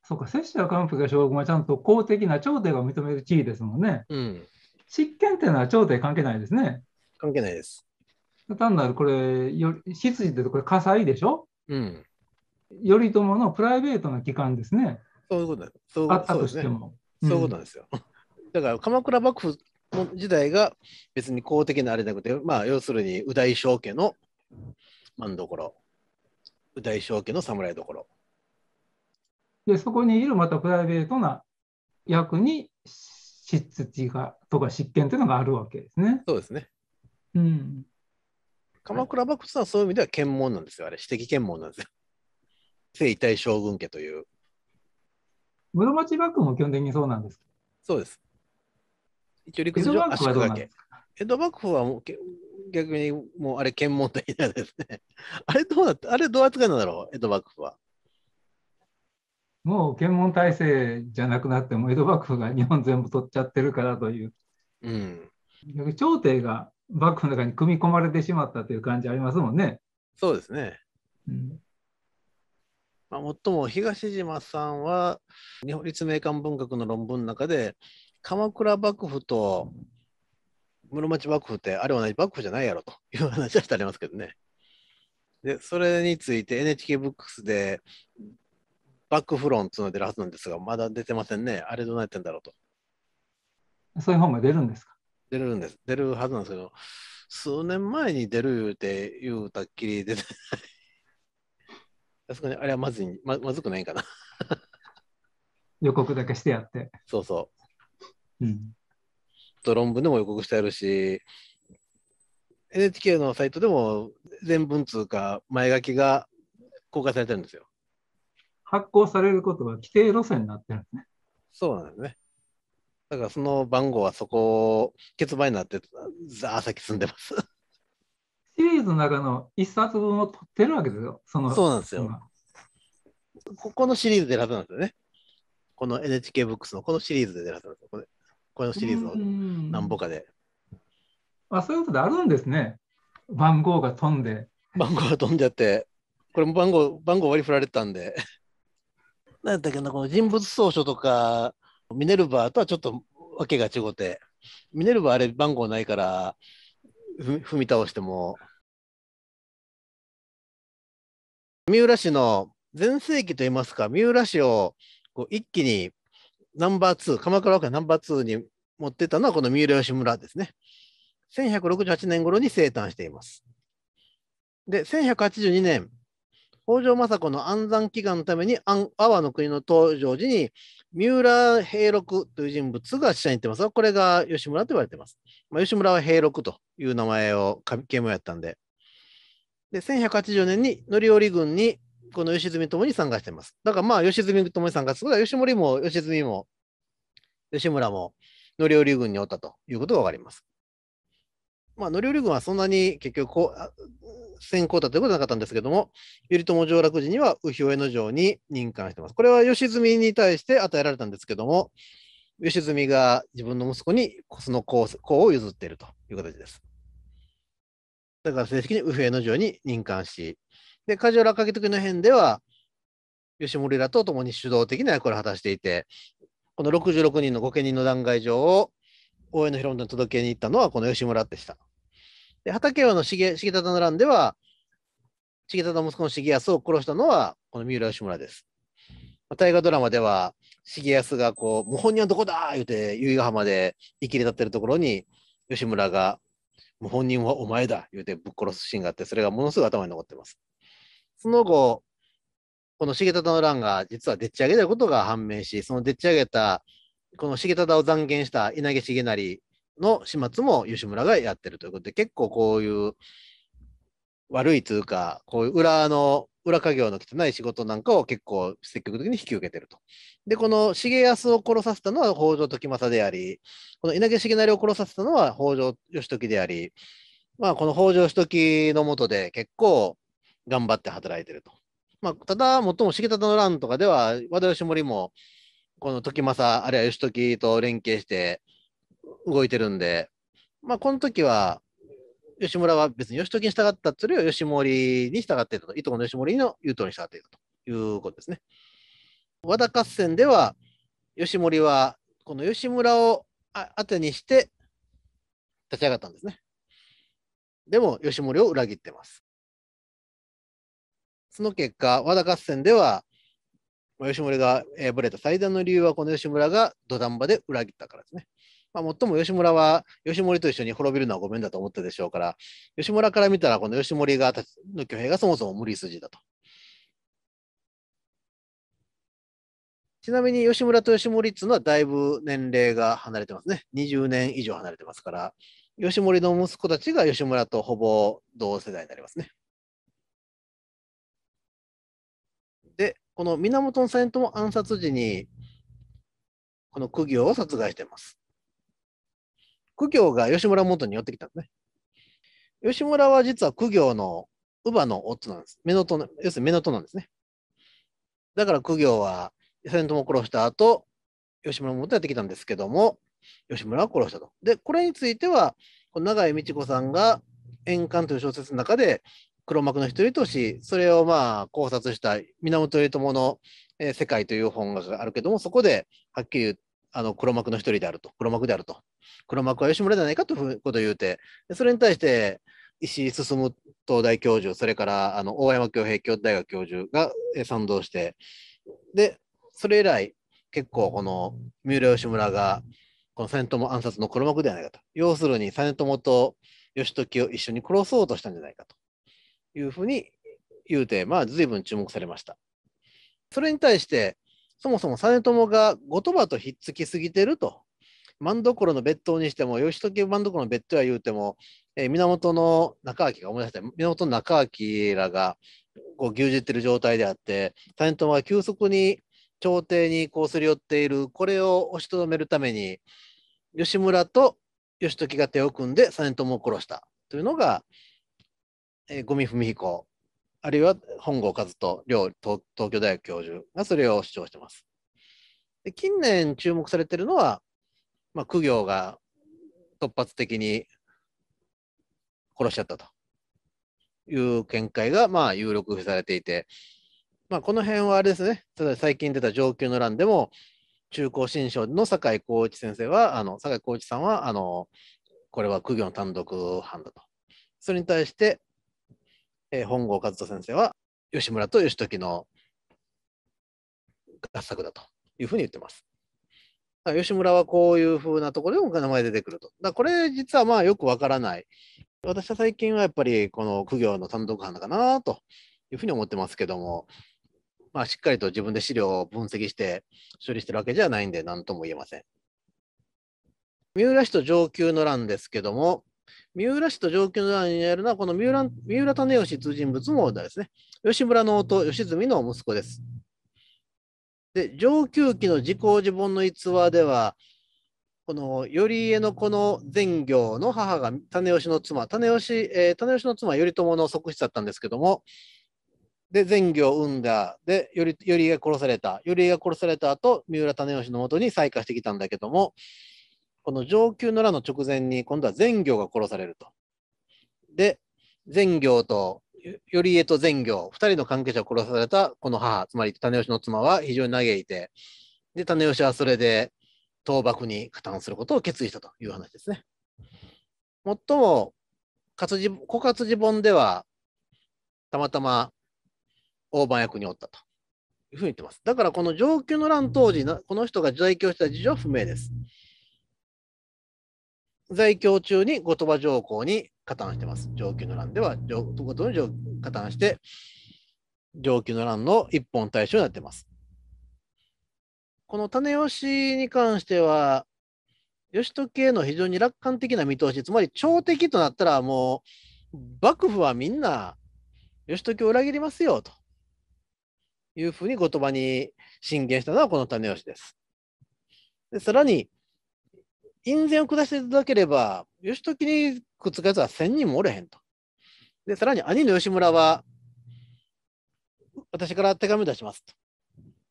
そうか、摂政官府が将軍はちゃんと公的な朝廷が認める地位ですもんね。うん。執権っていうのは朝廷関係ないですね。関係ないです。単なるこれ、よ執事ってこれ火災でしょうん、頼朝のプライベートな機関ですね。そういうことそうあったとしても。そう、いうことなんですよ。だから鎌倉幕府の時代が別に公的なあれじゃなくて、まあ、要するに右大将家のんどころ、右大将家の侍どころ。で、そこにいるまたプライベートな役に執事がとか執権というのがあるわけですね。そうですね。うん。鎌倉幕府はそういう意味では検問なんですよ、あれ、私的検問なんですよ。征夷大将軍家という。室町幕府も基本的にそうなんですそうです。一応陸上足江戸幕府はもう逆にもうあれ検問的なんですね。あれどうなって、あれどう扱いなんだろう、江戸幕府は。もう検問体制じゃなくなっても江戸幕府が日本全部取っちゃってるからという。うん、朝廷が幕府の中に組み込まれてしまったという感じありますもんね。そうですね。うんまあ、もっとも東島さんは日本立命館文学の論文の中で鎌倉幕府と室町幕府ってあれ同じ幕府じゃないやろという話はしてありますけどね。でそれについて NHK ブックスで幕ックフっていうのが出るはずなんですがまだ出てませんね。あれどうなってんだろうと。そういう本が出るんですか出るんです。出るはずなんですけど、数年前に出るって言うたっきり出てない。さすがにあれはまずいままずくないかな。予告だけしてやって。そうそう。うん。と論文でも予告してあるし、NHK のサイトでも全文通か前書きが公開されてるんですよ。発行されることは規定路線になってるんですね。そうなんですね。だからその番号はそこ、結売になって、ザー先積んでます。シリーズの中の一冊分を取ってるわけですよ、その。そうなんですよ。ここのシリーズで選ぶんですよね。この NHK ブックスのこのシリーズで選ぶんですよ。これこのシリーズの何本かで。あそういうことであるんですね。番号が飛んで。番号が飛んじゃって、これも番号、番号割り振られたんで。なんだっけな、この人物総書とか、ミネルヴァとはちょっとわけが違うて、ミネルヴァあれ番号ないから、踏み倒しても、三浦市の全盛期といいますか、三浦市をこう一気にナンバー2、鎌倉若ナンバー2に持ってたのはこの三浦吉村ですね。1168年頃に生誕しています。で、1182年、北条政子の安産祈願のために安阿波の国の登場時に三浦平六という人物が下に行ってます。これが吉村と言われてます。まあ、吉村は平六という名前を啓蒙やったんで。で、1180年に範頼軍にこの吉住ともに参加してます。だからまあ吉住ともに参加するから吉森も吉住も吉村も範頼軍におったということが分かります。まあ、範頼軍はそんなに結局こう、先行だということはなかったんですけども、頼朝上洛時には右兵衛の城に任官してます。これは義澄に対して与えられたんですけども、義澄が自分の息子にその功を譲っているという形です。だから正式に右兵衛の城に任官し、で、梶原景時の辺では、吉森らと共に主導的な役割を果たしていて、この66人の御家人の弾劾状を大江の広元に届けに行ったのはこの吉村でした。で、畠山の重重忠の乱では、重忠の息子の重康を殺したのは、この三浦義村です。大河ドラマでは、重康がこう、謀反人はどこだ言うて、由比ヶ浜で生きり立ってるところに、吉村が、謀反人はお前だ言うてぶっ殺すシーンがあって、それがものすごい頭に残ってます。その後、この重忠の乱が実はでっち上げたことが判明し、そのでっち上げた、この重忠を残言した稲毛重成、の始末も吉村がやってるということで、結構こういう悪い通貨、こういう裏の、裏稼業の汚い仕事なんかを結構積極的に引き受けてると。で、この重康を殺させたのは北条時政であり、この稲毛重成を殺させたのは北条義時であり、まあ、この北条義時のもとで結構頑張って働いてると。まあ、ただ、もっとも重忠の乱とかでは、和田義盛も、この時政、あるいは義時と連携して、動いてるんで、まあ、この時は、吉村は別に義時に従ったというよりは、吉森に従っていたと、いとこの吉森の言う通りに従っていたということですね。和田合戦では、吉森は、この吉村を当てにして立ち上がったんですね。でも、吉森を裏切ってます。その結果、和田合戦では、吉森が、えれブレた最大の理由は、この吉村が土壇場で裏切ったからですね。まあ、もっとも吉村は、吉森と一緒に滅びるのはごめんだと思ったでしょうから、吉村から見たら、この吉森が、の挙兵がそもそも無理筋だと。ちなみに吉村と吉森っていうのはだいぶ年齢が離れてますね。20年以上離れてますから、吉森の息子たちが吉村とほぼ同世代になりますね。で、この源さんとも暗殺時に、この釘を殺害してます。苦行が吉村元に寄ってきたんですね。吉村は実は苦行の乳母の夫なんです。目のと要するに目のとなんですね。だから苦行は先友を殺した後、吉村元やってきたんですけども、吉村は殺したと。で、これについては、この永井美智子さんが、円環という小説の中で、黒幕の一人とし、それをまあ考察した源頼朝の世界という本があるけども、そこではっきりあの黒幕の一人であると、黒幕であると、黒幕は吉村じゃないかということを言うて、それに対して、石井進東大教授、それからあの大山恭平京大学教授が賛同して、で、それ以来、結構この三浦義村が、この実朝暗殺の黒幕ではないかと。要するに、実朝と義時を一緒に殺そうとしたんじゃないかというふうに言うて、まあ、随分注目されました。それに対して、そもそも実朝が後鳥羽とひっつきすぎてると。万所の別当にしても、義時万所の別当や言うても、えー、源の中明が思い出して、源の中明らがこう牛耳ってる状態であって、実朝は急速に朝廷にこうすり寄っている、これを押しとどめるために、吉村と義時が手を組んで実朝を殺したというのが、えー、五味文彦あるいは本郷和人両東京大学教授がそれを主張してます。で近年注目されてるのは、まあ、苦行が突発的に殺しちゃったという見解がまあ有力されていて、まあ、この辺はあれですね、ただ最近出た上級の欄でも、中高新書の酒井光一先生は、あの酒井光一さんはあの、これは苦行の単独犯だと。それに対して、えー、本郷和人先生は、吉村と義時の合作だというふうに言ってます。吉村はこういうふうなところでも名前出てくると。だこれ実はまあよくわからない。私は最近はやっぱりこの苦行の単独犯だかなというふうに思ってますけども、まあ、しっかりと自分で資料を分析して処理してるわけじゃないんで何とも言えません。三浦氏と上級の欄ですけども、三浦氏と上級段にあるのは、この三浦三浦種吉通人物もですね。吉村の弟、吉住の息子です。で、上級期の自公自本の逸話では、この頼家のこの善行の母が種吉の妻、種吉,、えー、種吉の妻、頼朝の側室だったんですけども、で、善行を生んだ。で、頼家が殺された。頼家が殺された後、三浦種吉のもとに再会してきたんだけども、この上級の乱の直前に、今度は善行が殺されると。で、善行と、頼家と善行、2人の関係者を殺されたこの母、つまり種吉の妻は非常に嘆いて、で、種吉はそれで倒幕に加担することを決意したという話ですね。もっとも、活字、古活字本では、たまたま大判役におったというふうに言ってます。だからこの上級の乱当時この人が在京した事情は不明です。在京中に後鳥羽上皇に加担してます。上級の乱では、後鳥羽に加担して、上級の乱の一本対象になってます。この種吉に関しては、義時への非常に楽観的な見通し、つまり朝敵となったらもう、幕府はみんな義時を裏切りますよというふうに後鳥羽に進言したのはこの種吉です。でさらに、因善を下していただければ、義時にくっつかずは千人もおれへんと。で、さらに兄の吉村は、私から手紙を出しますと。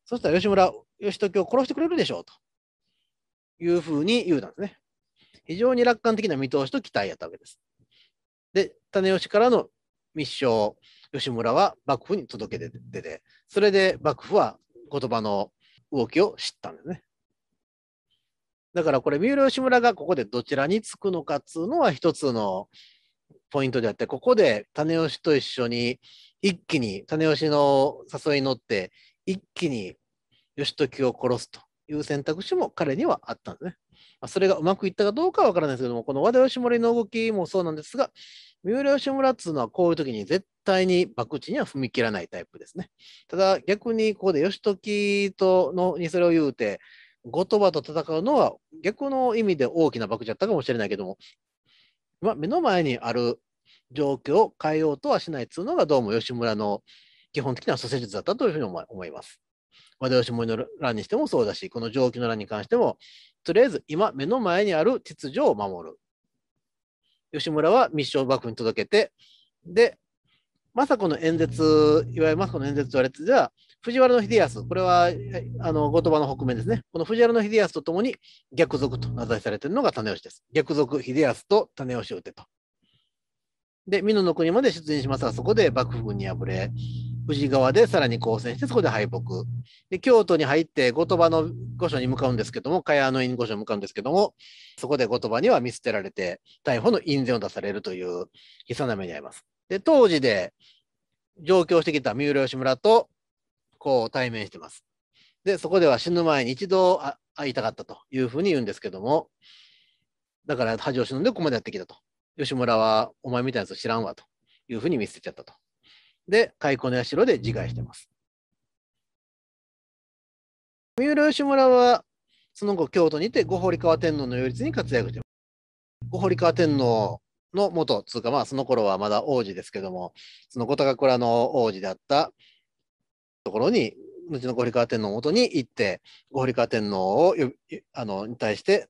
そしたら吉村、義時を殺してくれるでしょうというふうに言うたんですね。非常に楽観的な見通しと期待やったわけです。で、種吉からの密書吉村は幕府に届け出てて、それで幕府は言葉の動きを知ったんですね。だからこれ、三浦義村がここでどちらにつくのかっつうのは一つのポイントであって、ここで種吉と一緒に一気に、種吉の誘いに乗って、一気に義時を殺すという選択肢も彼にはあったんですね。それがうまくいったかどうかは分からないですけども、この和田義盛の動きもそうなんですが、三浦義村っつうのはこういう時に絶対に博打には踏み切らないタイプですね。ただ逆にここで義時とのにそれを言うて、後鳥羽と戦うのは逆の意味で大きな爆じゃったかもしれないけども、ま目の前にある状況を変えようとはしないというのがどうも吉村の基本的な諸施術だったというふうに思います。和田義盛の乱にしてもそうだし、この上記の乱に関しても、とりあえず今目の前にある秩序を守る。吉村は密書を幕府に届けて、で、政子の演説、いわゆる政子の演説と言われてでは、藤原秀康、これはあの後鳥羽の北面ですね。この藤原秀康と共に逆賊と名指しされているのが種吉です。逆賊秀康と種吉を打てと。で、美濃の国まで出陣しますが、そこで幕府軍に敗れ、宇治川でさらに交戦して、そこで敗北。で、京都に入って、後鳥羽の御所に向かうんですけども、茅野院御所に向かうんですけども、そこで後鳥羽には見捨てられて、逮捕の印税を出されるという悲惨な目に遭います。で、当時で上京してきた三浦義村とこう対面してます。で、そこでは死ぬ前に一度会いたかったというふうに言うんですけども、だから恥を忍んでここまでやってきたと。吉村はお前みたいなやつ知らんわというふうに見捨てちゃったと。で、開口の社で自害してます。三浦義村はその後京都にて五堀川天皇の擁立に活躍してます。五堀川天皇の元つうかまあその頃はまだ王子ですけどもその五高倉の王子であったところに、後の堀川天皇のもに行って、堀川天皇をよあのに対して、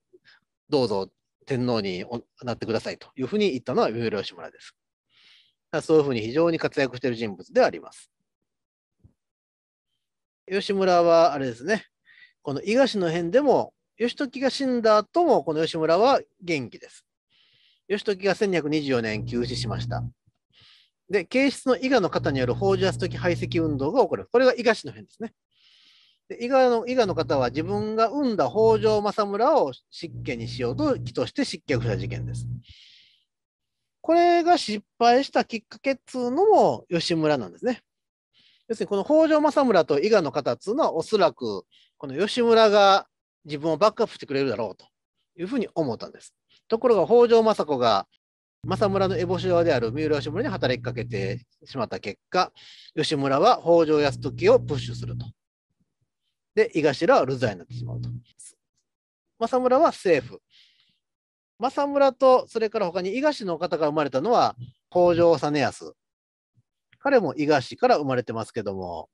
どうぞ天皇になってくださいというふうに言ったのは三浦義村です。そういうふうに非常に活躍している人物であります。吉村はあれですね、この伊賀市の辺でも、義時が死んだ後も、この吉村は元気です。義時が1224年急死しました。で、形質の伊賀の方による放ジャス排斥運動が起こる。これが伊賀氏の変ですね。で伊賀の伊賀の方は自分が生んだ北条政村を執権にしようと起として失脚した事件です。これが失敗したきっかけっつうのも吉村なんですね。要するにこの北条政村と伊賀の方っつうのはおそらくこの吉村が自分をバックアップしてくれるだろうというふうに思ったんです。ところが北条政子が政村の烏帽子側である三浦義村に働きかけてしまった結果、義村は北条泰時をプッシュすると。で、井頭は流罪になってしまうと。政村は政府。政村と、それから他に伊賀氏の方が生まれたのは北条実康。彼も伊賀氏から生まれてますけども、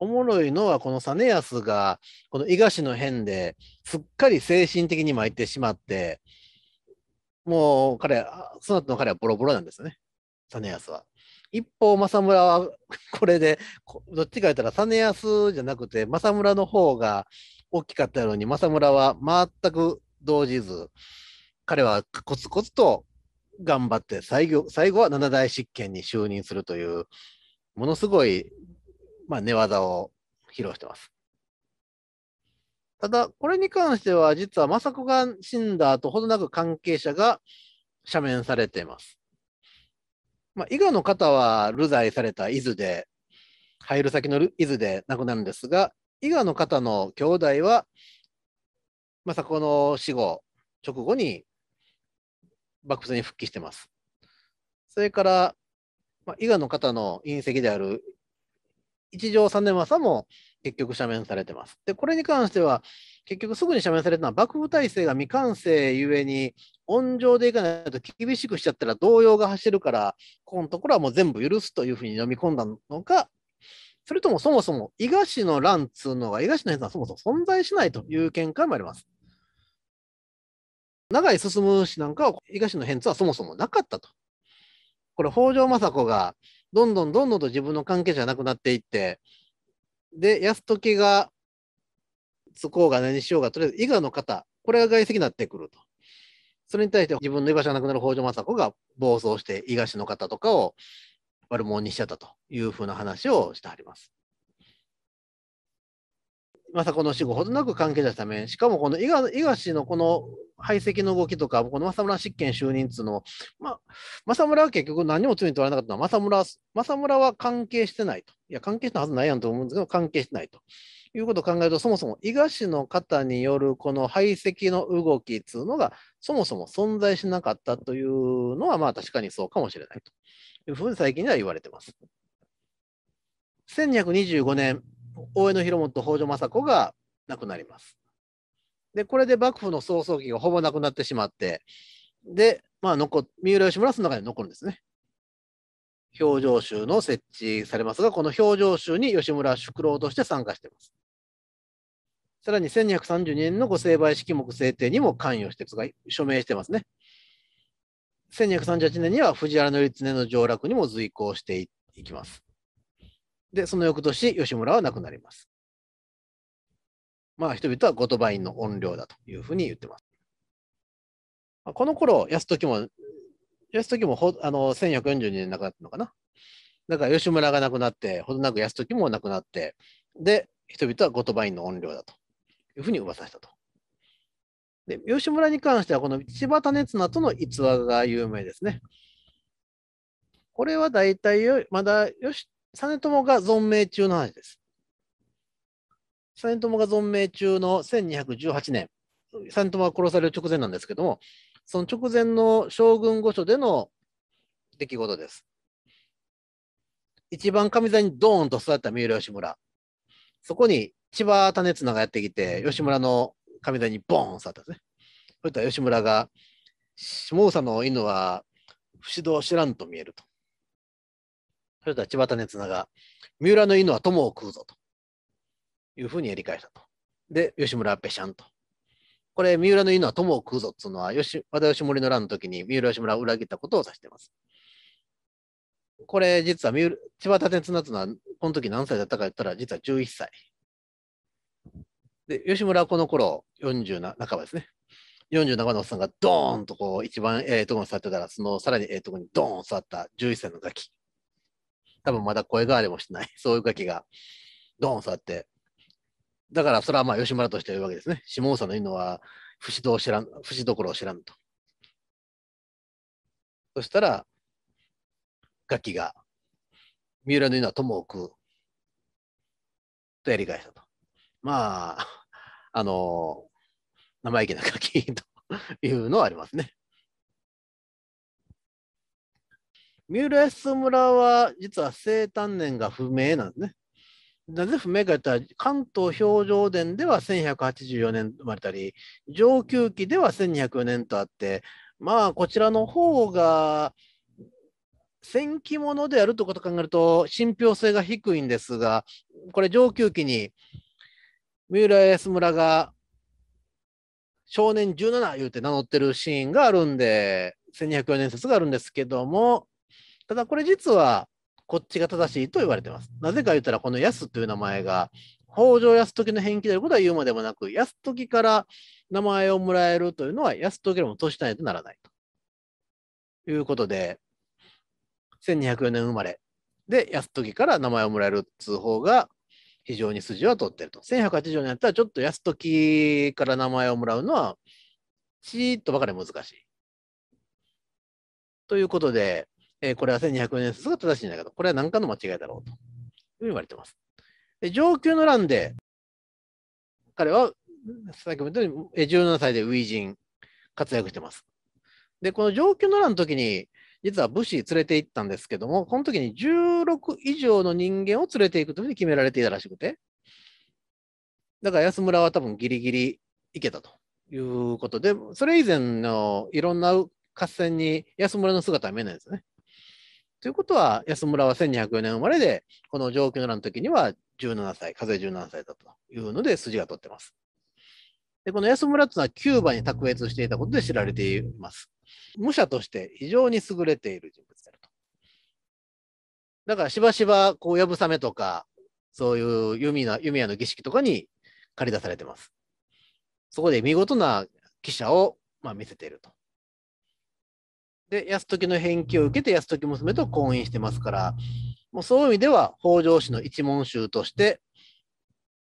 おもろいのはこの実康がこの伊賀氏の変ですっかり精神的に参ってしまって、もう彼、その後の彼はボロボロなんですよね、実安は。一方、政村は これで、どっちか言ったら、実安じゃなくて、政村の方が大きかったのに、政村は全く動じず、彼はコツコツと頑張って最後、最後は七大執権に就任するという、ものすごい、まあ、寝技を披露してます。ただ、これに関しては、実は政子が死んだ後、ほどなく関係者が赦免されています。まあ、伊賀の方は流罪された伊豆で、入る先の伊豆で亡くなるんですが、伊賀の方の兄弟は、政子の死後、直後に幕府に復帰してます。それから、まあ、伊賀の方の隕石である一条実政も結局赦免されてます。で、これに関しては、結局すぐに赦免されたのは、幕府体制が未完成ゆえに、温情でいかないと厳しくしちゃったら動揺が走るから、このところはもう全部許すというふうに読み込んだのか、それともそもそも伊賀市の乱つうのが伊賀市の変化はそもそも存在しないという見解もあります。長井進氏なんかは伊賀市の変通はそもそもなかったと。これ、北条政子がどんどんどんどんと自分の関係じゃなくなっていって、で、安時がつこうが何しようが、とりあえず伊賀の方、これが外籍になってくると。それに対して自分の居場所がなくなる北条政子が暴走して、伊賀氏の方とかを悪者にしちゃったというふうな話をしてあります。さこの死後、ほどなく関係者ため、しかもこの伊賀氏のこの排斥の動きとか、この政村執権就任っていうのを、まあ、政村は結局何も罪に問われなかったのは、政村政村は関係してないと。いや、関係したはずないやんと思うんですけど、関係してないと。いうことを考えると、そもそも伊賀氏の方によるこの排斥の動きっていうのが、そもそも存在しなかったというのは、まあ確かにそうかもしれないというふうに最近では言われてます。1225年、大江の広元北条政子が亡くなります。で、これで幕府の総葬期がほぼなくなってしまって、で、まあ残、三浦義村その中に残るんですね。表情集の設置されますが、この表情集に吉村宿老として参加しています。さらに1232年の御成敗式目制定にも関与して署名してますね。1238年には藤原頼常の上洛にも随行していきます。で、その翌年、吉村は亡くなります。まあ、人々は後鳥羽院の怨霊だというふうに言ってます。まあ、この頃、安時も、安時もほあの1142年亡くなったのかな。だから吉村が亡くなって、ほどなく安時も亡くなって、で、人々は後鳥羽院の怨霊だというふうに噂したと。で、吉村に関しては、この千葉種綱との逸話が有名ですね。これは大体、まだ吉実朝が存命中の話です。実朝が存命中の1218年、実朝が殺される直前なんですけども、その直前の将軍御所での出来事です。一番上座にドーンと座った三浦義村。そこに千葉種綱がやってきて、吉村の上座にボーン座ったんですね。そしたら吉村が、下総の犬は不死道知らんと見えると。それとは千葉種綱が、三浦の犬は友を食うぞというふうに理解したと。で、吉村ペしゃんと。これ、三浦の犬は友を食うぞっていうのは、吉和田義盛の乱の時に三浦吉村を裏切ったことを指しています。これ、実は三浦、千葉田綱というのは、この時何歳だったか言ったら、実は11歳。で、吉村はこの頃、40な半ばですね。47のおっさんがドーンとこう一番ええとこに座ってたら、そのさらにええとこにドーン座った11歳のガキ。多分まだ声変わりもしてない、そういうガキが、ドーンさって。だから、それはまあ、吉村として言うわけですね。下総の言うのは、節度を知らん、節どころを知らんと。そしたら、ガキが、三浦の言うのは友を食う。とやり返したと。まあ、あの生意気なガキというのはありますね。三浦康村は実は生誕年が不明なんですね。なぜ不明かとったら、関東表情伝では1184年生まれたり、上級期では1204年とあって、まあ、こちらの方が、戦記物であるということを考えると、信憑性が低いんですが、これ、上級期に、三浦康村が少年17言うて名乗ってるシーンがあるんで、1204年説があるんですけども、ただこれ実はこっちが正しいと言われてます。なぜか言ったらこの安という名前が北条泰時の変記であることは言うまでもなく、泰時から名前をもらえるというのは泰時よりも年単位とならないということで、1204年生まれで泰時から名前をもらえる通報が非常に筋は通ってると。1180年やったらちょっと泰時から名前をもらうのはちーっとばかり難しい。ということで、えー、これは1200年説が正しいんだけど、これは何かの間違いだろうと言われてます。で上級の乱で、彼は、先ほど言ったように17歳で初陣、活躍してます。で、この上級の乱の時に、実は武士連れて行ったんですけども、この時に16以上の人間を連れていくというふうに決められていたらしくて、だから安村は多分ギリギリ行けたということで、それ以前のいろんな合戦に安村の姿は見えないんですね。ということは、安村は1204年生まれで、この上京の時には17歳、風17歳だというので筋が取ってます。で、この安村というのはキューバに卓越していたことで知られています。武者として非常に優れている人物であると。だからしばしば、こう、やぶさめとか、そういう弓弓矢の儀式とかに駆り出されてます。そこで見事な記者を、まあ、見せていると。で、泰時の返金を受けて泰時娘と婚姻してますから、もうそういう意味では北条氏の一門衆として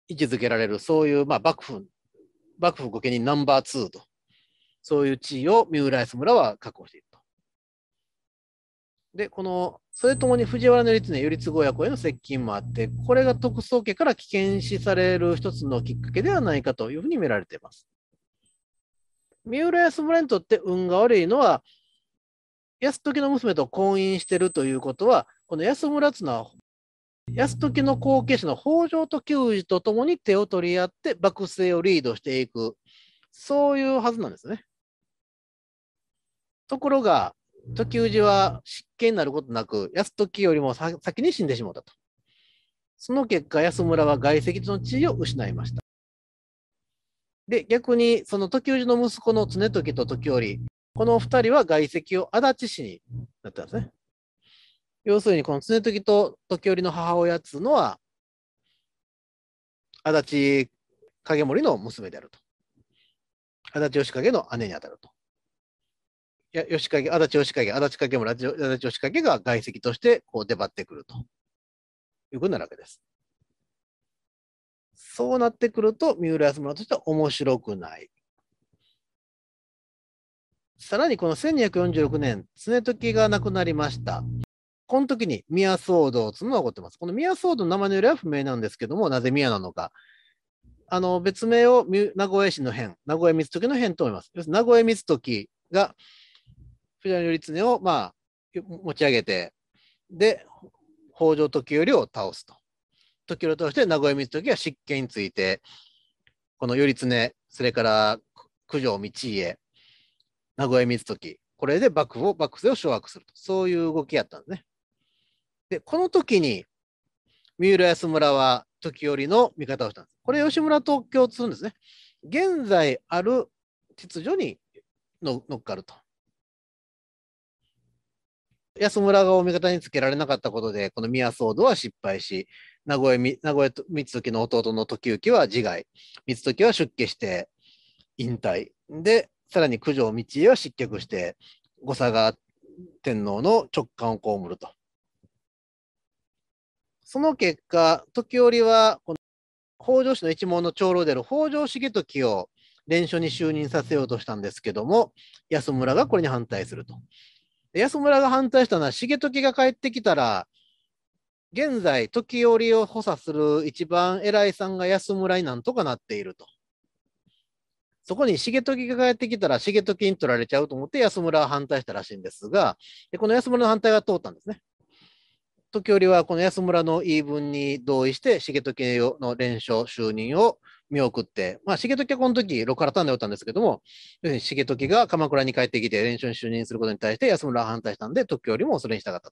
位置づけられる、そういう、まあ、幕府、幕府御家人ナンバー2と、そういう地位を三浦康村は確保していると。で、この、それともに藤原頼経、頼経親子への接近もあって、これが特捜家から危険視される一つのきっかけではないかというふうに見られています。三浦康村にとって運が悪いのは、安時の娘と婚姻してるということは、この安村綱は、安時の後継者の北条と久次と共に手を取り合って幕政をリードしていく、そういうはずなんですね。ところが、時氏は失権になることなく、安時よりも先に死んでしまったと。その結果、安村は外籍の地位を失いました。で、逆に、その時氏の息子の常時と時折、この二人は外籍を足立市になったんですね。要するに、この常時と時折の母親っつうのは、足立影森の娘であると。足立義景の姉にあたると。いや義景足立義景、足立影森、足立義景が外籍としてこう出張ってくるということになるわけです。そうなってくると、三浦康村としては面白くない。さらにこの1246年、常時が亡くなりました。この時に宮騒動というのが起こってます。この宮騒動の名前の由来は不明なんですけども、なぜ宮なのか。あの別名を名古屋市の変、名古屋光時の変と思います。要するに名古屋光時が藤原頼常をまあ持ち上げて、で、北条時頼を倒すと。時頼を倒して、名古屋光時は執権について、この頼常、それから九条道家、名古屋光時、これで幕府を、幕府を掌握すると、そういう動きやったんですね。で、この時に、三浦安村は時折の味方をしたんです。これ、吉村東京するんですね。現在ある秩序に乗っかると。安村がお味方につけられなかったことで、この宮騒動は失敗し、名古屋名古屋光時の弟の時行は自害、光時は出家して引退。で、さらに九条道家は失脚して、後佐川天皇の直感を被ると。その結果、時折は、この北条氏の一門の長老である北条重時を連署に就任させようとしたんですけども、安村がこれに反対すると。安村が反対したのは、重時が帰ってきたら、現在、時折を補佐する一番偉いさんが安村になんとかなっていると。そこに重時が帰ってきたら重時に取られちゃうと思って安村は反対したらしいんですが、でこの安村の反対が通ったんですね。時折はこの安村の言い分に同意して重時の連勝就任を見送って、まあ、重時はこの時6から単で打ったんですけども、要するに重時が鎌倉に帰ってきて連勝に就任することに対して安村は反対したんで、時折もそれに従ったと。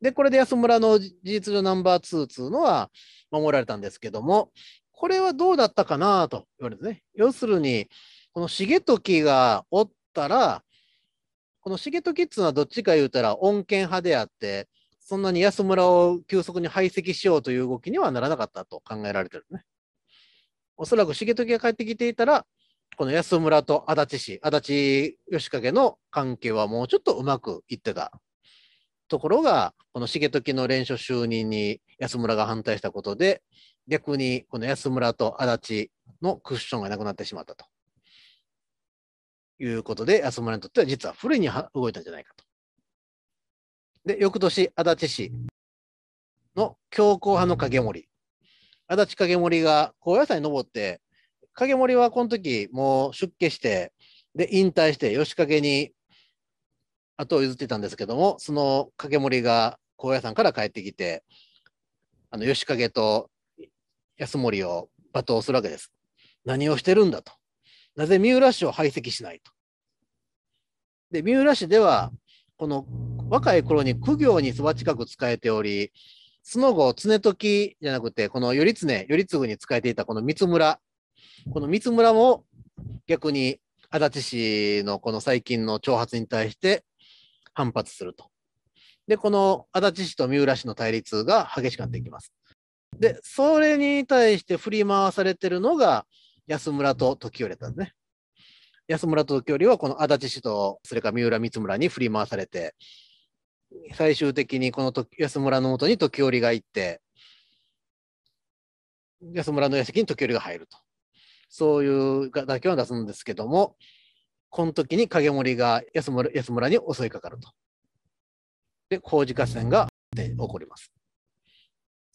で、これで安村の事実上ナンバー2つうのは守られたんですけども、これはどうだったかなと言われるね。要するに、この重時がおったら、この重時っつうのはどっちか言うたら穏健派であって、そんなに安村を急速に排斥しようという動きにはならなかったと考えられてるね。おそらく重時が帰ってきていたら、この安村と足立氏、足立義景の関係はもうちょっとうまくいってた。ところが、この重時の連署就任に安村が反対したことで、逆にこの安村と足立のクッションがなくなってしまったということで、安村にとっては実は古いに動いたんじゃないかと。で、翌年、足立市の強硬派の影森。足立影森が高野山に登って、影森はこの時もう出家して、で、引退して吉影に後を譲ってたんですけども、その影森が高野山から帰ってきて、あの吉影と安森を罵倒するわけです。何をしてるんだと。なぜ三浦氏を排斥しないと。で、三浦氏では、この若い頃に苦行にそば近く使えており、その後、常時じゃなくて、この頼常、頼次に使えていたこの三村、この三村も逆に足立市のこの最近の挑発に対して反発すると。で、この足立氏と三浦氏の対立が激しくなっていきます。で、それに対して振り回されてるのが安村と時折だったんですね。安村と時折はこの足立氏と、それから三浦三村に振り回されて、最終的にこの安村のもとに時折が行って、安村の屋敷に時折が入ると。そういうだけは出すんですけども、この時に影森が安村安村に襲いかかると。で、工事合戦が起こります。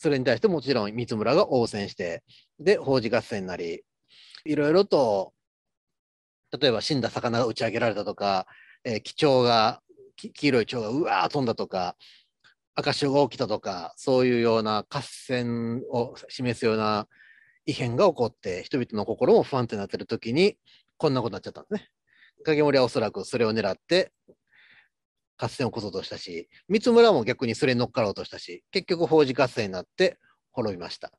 それに対してもちろん三村が応戦して、で、法事合戦なり、いろいろと、例えば死んだ魚が打ち上げられたとか、えー、貴重が、黄色い蝶がうわー飛んだとか、赤潮が起きたとか、そういうような合戦を示すような異変が起こって、人々の心も不安定になってる時に、こんなことになっちゃったんですね。影森はおそらくそれを狙って、合戦を起こそうとしたし、三村も逆にそれに乗っかろうとしたし、結局法事合戦になって滅びました。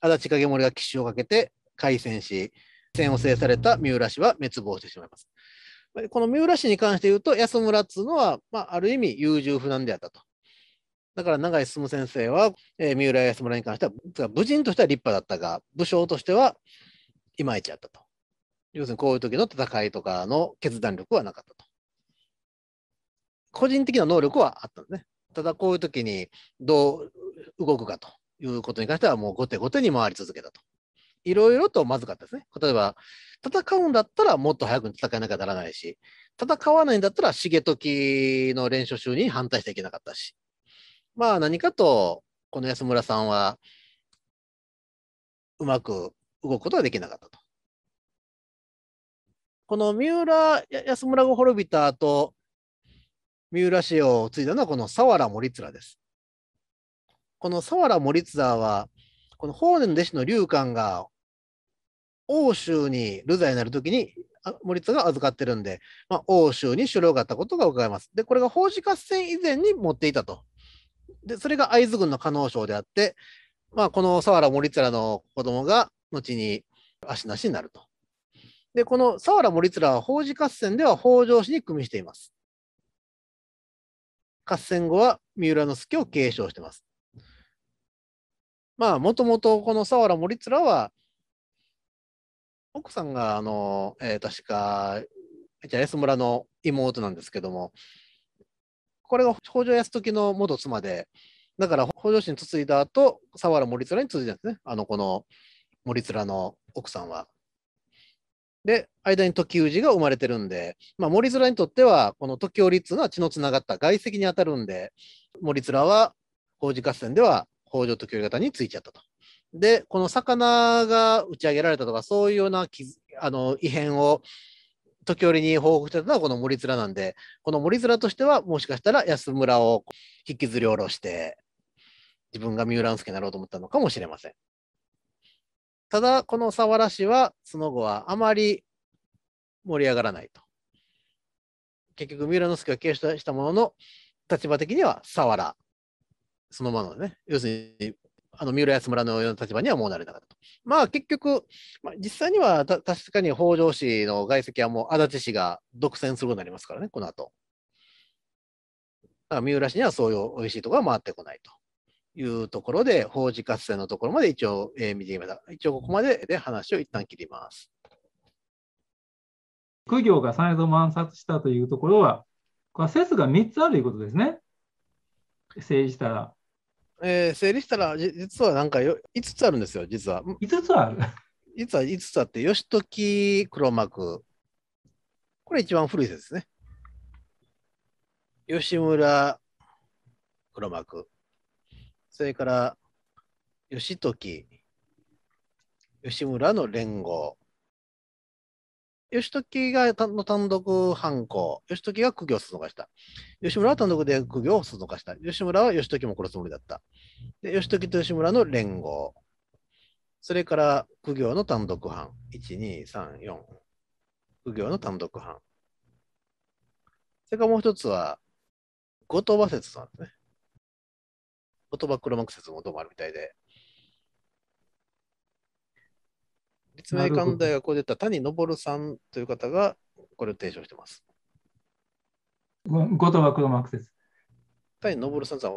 足立影森が奇襲をかけて開戦し、戦を制された三浦氏は滅亡してしまいます。この三浦氏に関して言うと、安村っつうのは、まあ、ある意味優柔不断であったと。だから永井進先生は、えー、三浦安村に関しては、武人としては立派だったが、武将としてはいまいちだったと。要するにこういう時の戦いとかの決断力はなかったと。個人的な能力はあったんですね。ただこういう時にどう動くかということに関してはもう後手後手に回り続けたと。いろいろとまずかったですね。例えば、戦うんだったらもっと早く戦えなきゃならないし、戦わないんだったら重時の練習中に反対していけなかったし。まあ何かと、この安村さんは、うまく動くことができなかったと。この三浦、安村が滅びた後、三浦氏を継いだのはこの佐原盛綱です。この佐原盛綱は、この法然の弟子の竜寛が欧州に流罪になるときに森津が預かってるんで、まあ、欧州に狩猟があったことが伺えます。で、これが法事合戦以前に持っていたと。で、それが会津軍の加納省であって、まあ、この佐原盛綱の子供が後に足なしになると。で、この佐原盛綱は法事合戦では北条氏に組みしています。合戦後は三浦之助を継承してます。まあ、もともとこの佐原盛綱は、奥さんが、あの、えー、確か、じゃ安村の妹なんですけども、これが北条泰時の元妻で、だから北条氏に嫁いだ後、佐原盛綱に続いたんですね、あの、この盛綱の奥さんは。で、間に時氏が生まれてるんで、まあ、森面にとっては、この時折っていうのは血のつながった外籍に当たるんで、森面は法事合戦では北条時折型についちゃったと。で、この魚が打ち上げられたとか、そういうようなあの異変を時折に報告してたのはこの森面なんで、この森面としては、もしかしたら安村を引きずり下ろして、自分が三浦助になろうと思ったのかもしれません。ただ、この佐原氏は、その後はあまり盛り上がらないと。結局、三浦之助は継承したものの、立場的には佐原、そのままのね、要するに、あの三浦安村のような立場にはもうなれなかったと。まあ結局、まあ、実際には確かに北条氏の外籍はもう足立氏が独占することになりますからね、この後。だから三浦氏にはそういうおいしいところは回ってこないと。いうところで、法事活性のところまで一応、えー、見てみました。一応ここまでで話を一旦切ります。苦行が三度を暗殺したというところは、これは説が3つあるということですね。整理したら。えー、整理したら、じ実はなんかよ5つあるんですよ、実は。5つある実は5つあって、義時黒幕。これ一番古い説ですね。吉村黒幕。それから義時、吉村の連合、義時がの単独犯行、義時が苦行をすした。吉村は単独で苦行をすした。吉村は義時も殺すつもりだった。で、義時と吉村の連合、それから苦行の単独犯、1、2、3、4、苦行の単独犯。それからもう一つは、後鳥羽説なんですね。言葉黒幕説もどうもあるみたいで。立命館大学でた谷昇さんという方がこれを提唱してます。言葉黒幕説。谷昇さんさん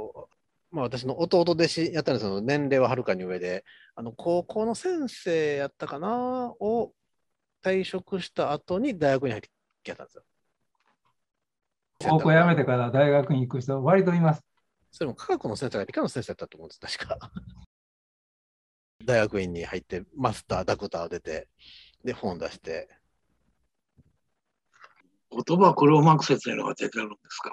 まあ、私の弟弟子やったんですけど、年齢ははるかに上で、あの高校の先生やったかなを退職した後に大学に入ってきたんですよ。高校辞めてから大学に行く人、割といます。それも科学の先生が理科の先生だったと思うんです、確か。大学院に入って、マスター、ダクター出て、で、本出して。言葉これをうまく説明のが出てるんですか。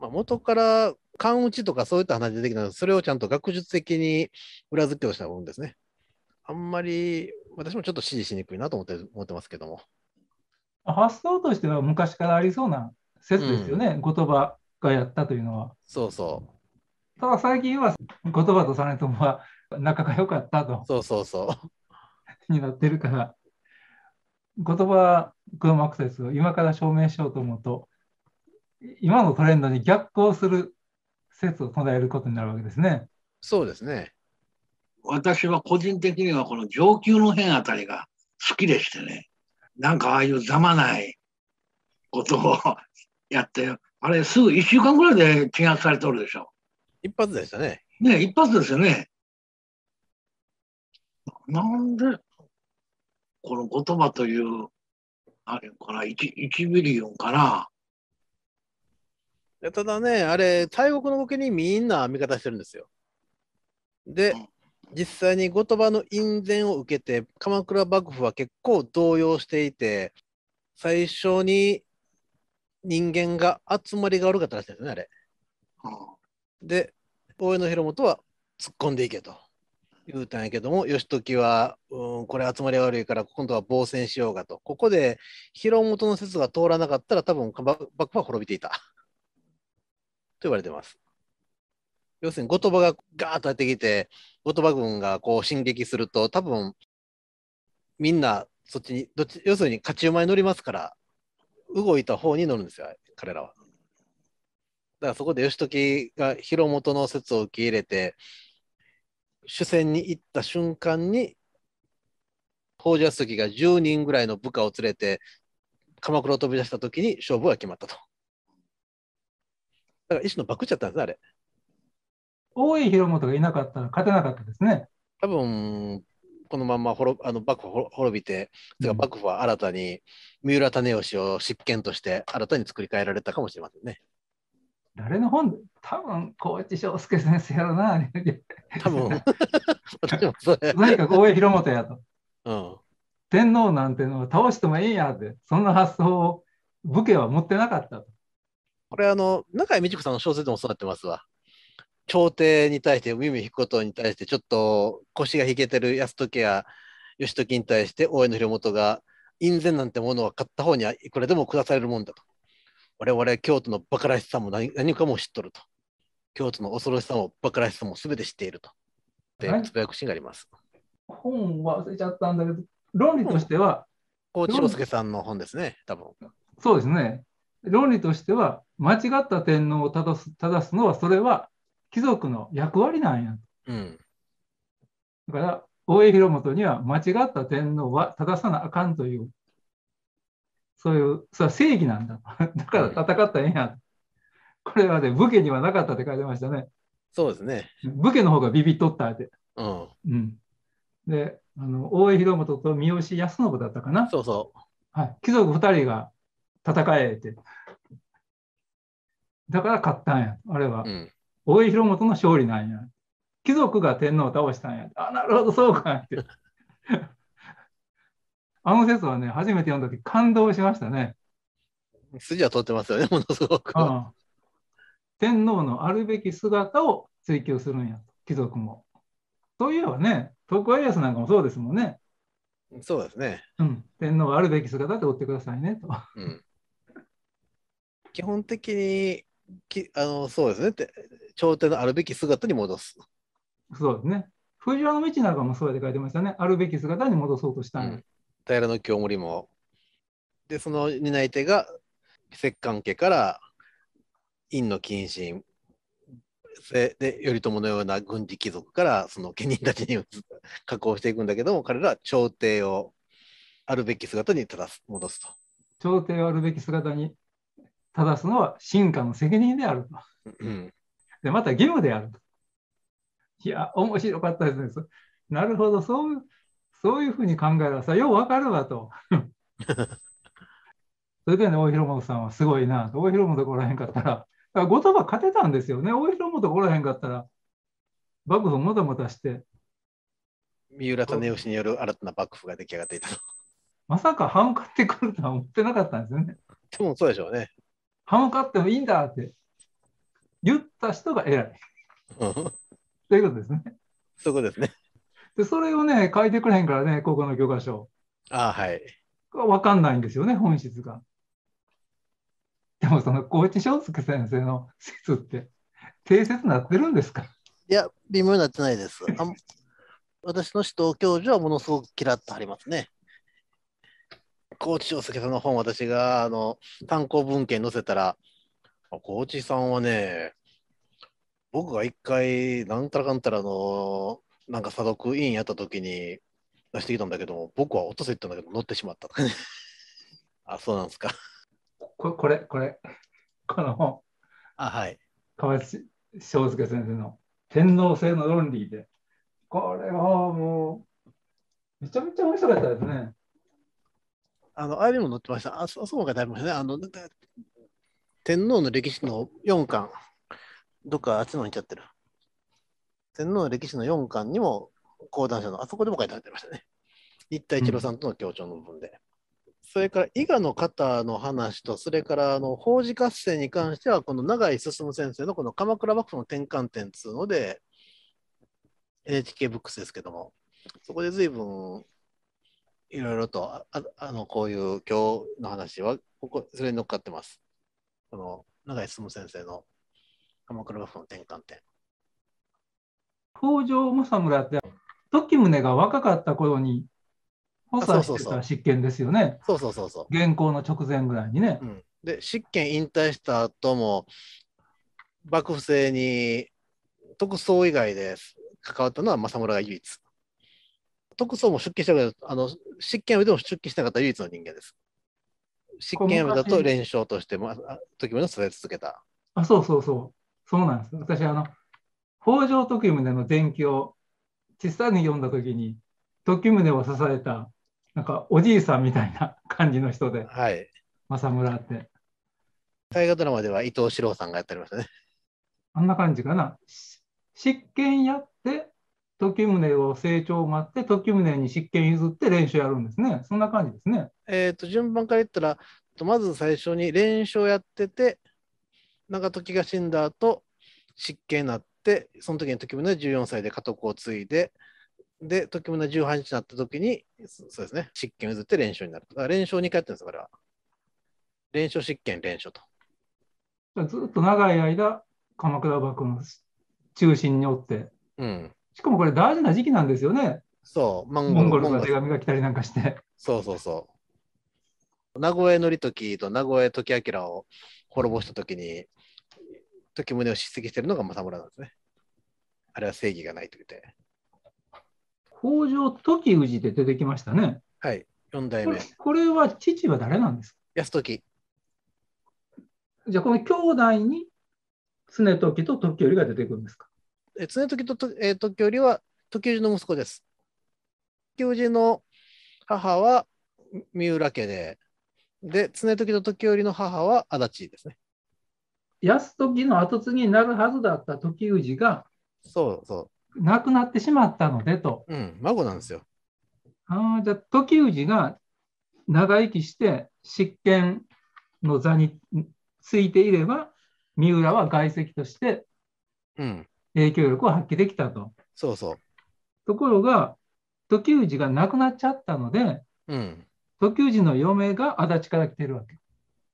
まあ、元から勘打ちとかそういった話出てきたので、それをちゃんと学術的に裏付けをしたものですね。あんまり私もちょっと支持しにくいなと思って思ってますけども。発想としては昔からありそうな説ですよね、うん、言葉がやったというのは。そうそう。ただ最近は言葉と実朝は仲が良かったと。そうそうそう。になってるから、言葉クロマクセスを今から証明しようと思うと、今のトレンドに逆行する説を唱えることになるわけですね。そうですね。私は個人的にはこの上級の辺あたりが好きでしてね。なんかああいうざまないことをやってあれ、すぐ1週間ぐらいで鎮圧されておるでしょ。一発でしたね。ね一発ですよね。なんで、この言葉という、あれかな、1, ミリオンかな。ただね、あれ、大国の動きにみんな味方してるんですよ。で、実際に後鳥羽の印前を受けて、鎌倉幕府は結構動揺していて、最初に人間が集まりが悪かったらしいですね、あれ。で、大江の広元は突っ込んでいけと言うたんやけども、義時は、うん、これ集まりが悪いから、今度は防戦しようがと。ここで広元の説が通らなかったら、多分幕府は滅びていた。と言われてます。要するに後鳥羽がガーッとやってきて、後鳥羽軍がこう進撃すると、多分みんなそっちに、どっち要するに勝ち馬に乗りますから、動いた方に乗るんですよ、彼らは。だからそこで義時が広元の説を受け入れて、主戦に行った瞬間に、北条義時が10人ぐらいの部下を連れて、鎌倉を飛び出した時に勝負は決まったと。だから一種のバクっちゃったんです、あれ。大井広元がいなかったら勝てなかったですね。多分このまま滅あの幕府滅びて、うん、幕府は新たに三浦種義を執権として新たに作り変えられたかもしれませんね。誰の本多分高一翔介先生やろな。多分私 もそれ。何か大江広元やと。うん、天皇なんてのは倒してもいいやって、そんな発想を武家は持ってなかったと。これあの、中井美智子さんの小説でもそうなってますわ。朝廷に対して耳引くことに対してちょっと腰が引けてる泰時や義時に対して大江の広元が院宣なんてものは買った方にはいくらでも下されるもんだと。我々京都の馬鹿らしさも何何かも知っとると。京都の恐ろしさも馬鹿らしさも全て知っていると。で、つぶやくシーンがあります。本忘れちゃったんだけど、論理としては。高知郎介さんの本ですね、多分。そうですね。論理としては、間違った天皇を正す正すのは、それは貴族の役割なんや。うん、だから、大江広元には間違った天皇は正さなあかんという、そういう、それは正義なんだ。だから戦ったらええやこれはね、武家にはなかったって書いてましたね。そうですね。武家の方がビビっとったって。うん。うん、で、あの大江広元と三好康信だったかな。そうそう。はい、貴族2人が戦えって。だから勝ったんや、あれは。うん、大江広元の勝利なんや。貴族が天皇を倒したんや。あ、なるほど、そうかって。あの説はね、初めて読んだ時感動しましたね。筋は通ってますよね、ものすごく。ああ天皇のあるべき姿を追求するんや貴族も。といえばね、徳川家康なんかもそうですもんね。そうですね。うん、天皇はあるべき姿で追ってくださいねと。うん、基本的にきあのそうですねって朝廷のあるべき姿に戻す。そうですね。藤原道長もそうやって書いてましたね。あるべき姿に戻そうとしたん、うん、平清盛も。で、その担い手が摂関家から院の謹慎で頼朝のような軍事貴族からその家人たちに加工していくんだけども彼らは朝廷をあるべき姿に正す戻すと。朝廷をあるべき姿に正すのは進化の責任であると。で、また義務であると。いや、面白かったですね。なるほど、そういう、そういうふうに考えたらさ、ようわかるわと。それでね、大広元さんはすごいなと。大広元来らへんかったら、だ後鳥羽勝てたんですよね。大広元来らへんかったら、幕府もたもたして。三浦と義による新たな幕府が出来上がっていたと。まさか反感ってくるとは思ってなかったんですよね。でもそうでしょうね。歯むかってもいいんだって言った人が偉い。ということですね。そいうことですね。で、それをね、書いてくれへんからね、高校の教科書。あはい。わかんないんですよね、本質が。でも、その、高知翔介先生の説って、定説なってるんですかいや、微妙になってないです。あ 私の指導教授はものすごく嫌ってありますね。高知翔介さんの本、私があの単行文献載せたら、高知さんはね、僕が一回、なんたらかんたらの、なんか査読委員やった時に出してきたんだけど僕は落とせって言ったんだけど、乗ってしまったとかね。あ、そうなんですか。ここれ、これ、この本。あ、はい。河内翔介先生の天皇制の論理で。これはもう、めちゃめちゃ面白かったですね。あの、あれにも載ってました。あ、そうか、だいぶね。あの、天皇の歴史の4巻、どっかあっちのに行っちゃってる。天皇の歴史の4巻にも、講談社のあそこでも書いてありましたね。一体一郎さんとの協調の部分で。うん、それから、伊賀の方の話と、それから、あの、法事合戦に関しては、この永井進先生のこの鎌倉幕府の転換点っつうので、NHK ブックスですけども、そこで随分いろいろとああのこういう今日の話はここそれに乗っかってます。この永井進先生の鎌倉幕府の転換点。北条政村って時宗が若かった頃に補佐してた執権ですよね。そうそうそうそう。現行の直前ぐらいにね。うん、で執権引退した後も幕府制に特捜以外で関わったのは政村が唯一。特捜も出勤してけど、あの、執権上でも出勤してなかった唯一の人間です。執権上だと連勝として、ま、時宗を伝え続けた。あ、そうそうそう。そうなんです。私、あの、北条時宗の伝記を小さに読んだ時に、時宗を支えた、なんかおじいさんみたいな感じの人で、はい。政村って。大河ドラマでは伊藤四郎さんがやっておりましたね。あんな感じかな。執権やって、時宗を成長を待って、時宗に執権譲って練習やるんですね。そんな感じですね。えっ、と、順番から言ったら、まず最初に練習をやってて、長時が死んだ後、執権になって、その時に時宗は14歳で家督を継いで、で、時宗18になった時に、そうですね、執権譲って練習になる。だから連勝2回やってるんです、これは。練習執権、練習と。ずっと長い間、鎌倉幕府の中心におって、うん、しかもこれ大事な時期なんですよね。そう、モンゴルの手紙が来たりなんかして。そうそうそう。名古屋則時と名古屋時明を滅ぼした時に、時宗を叱責してるのが政村なんですね。あれは正義がないと言って。北条時氏で出てきましたね。はい、四代目。これは父は誰なんですか安時。じゃあこの兄弟に常時と時頼が出てくるんですかえ常時と、えー、時折は時氏の息子です。時氏の母は三浦家で、で、常時と時折の母は足立ですね。安時の跡継ぎになるはずだった時氏が、そうそう。亡くなってしまったのでと。うん、孫なんですよ。ああ、じゃあ時氏が長生きして執権の座についていれば、三浦は外籍として、うん、影響力を発揮できたと。そうそうところが、時氏が亡くなっちゃったので、うん、時氏の嫁が足立から来てるわけ。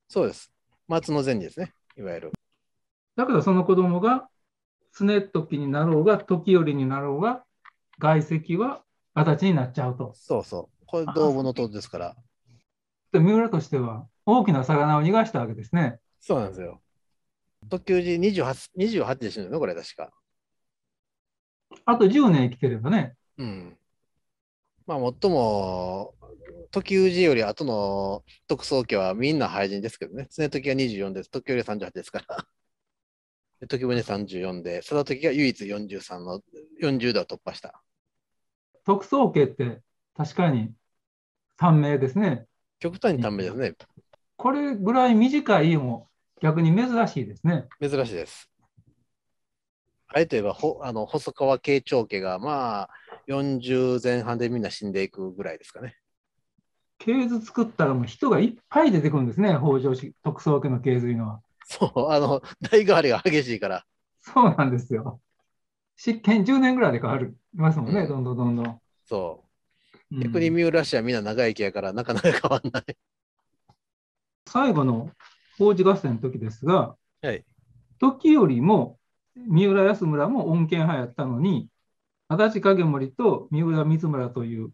そうです。松の善ですね、いわゆる。だからその子供が常時になろうが時頼になろうが外籍は足立になっちゃうと。そうそう。これ道後の弟ですから。で三浦としては大きな魚を逃がしたわけですね。そうなんですよ。特急時 28, 28で死ぬのこれ確か。あと10年生きてればね。うん。まあ、もっとも、時氏より後の特捜家はみんな廃人ですけどね。常時が24です。時より38ですから。で時宗34で、定時が唯一43の40度を突破した。特捜家って確かに短命ですね。極端に短命ですね。これぐらい短いも逆に珍しいですね。珍しいです。あれといえば、ほあの細川慶長家が、まあ、40前半でみんな死んでいくぐらいですかね。系図作ったらもう人がいっぱい出てくるんですね、北条氏、徳宗家の系図いうのは。そう、あの、代替わりが激しいから。そうなんですよ。執権10年ぐらいで変わりますもんね、うん、どんどんどんどん。そう。逆に三浦氏はみんな長生きやから、なかなか変わんない。最後の法事合戦の時ですが、はい、時よりも三浦安村も穏健派やったのに、足立影森と三浦光村という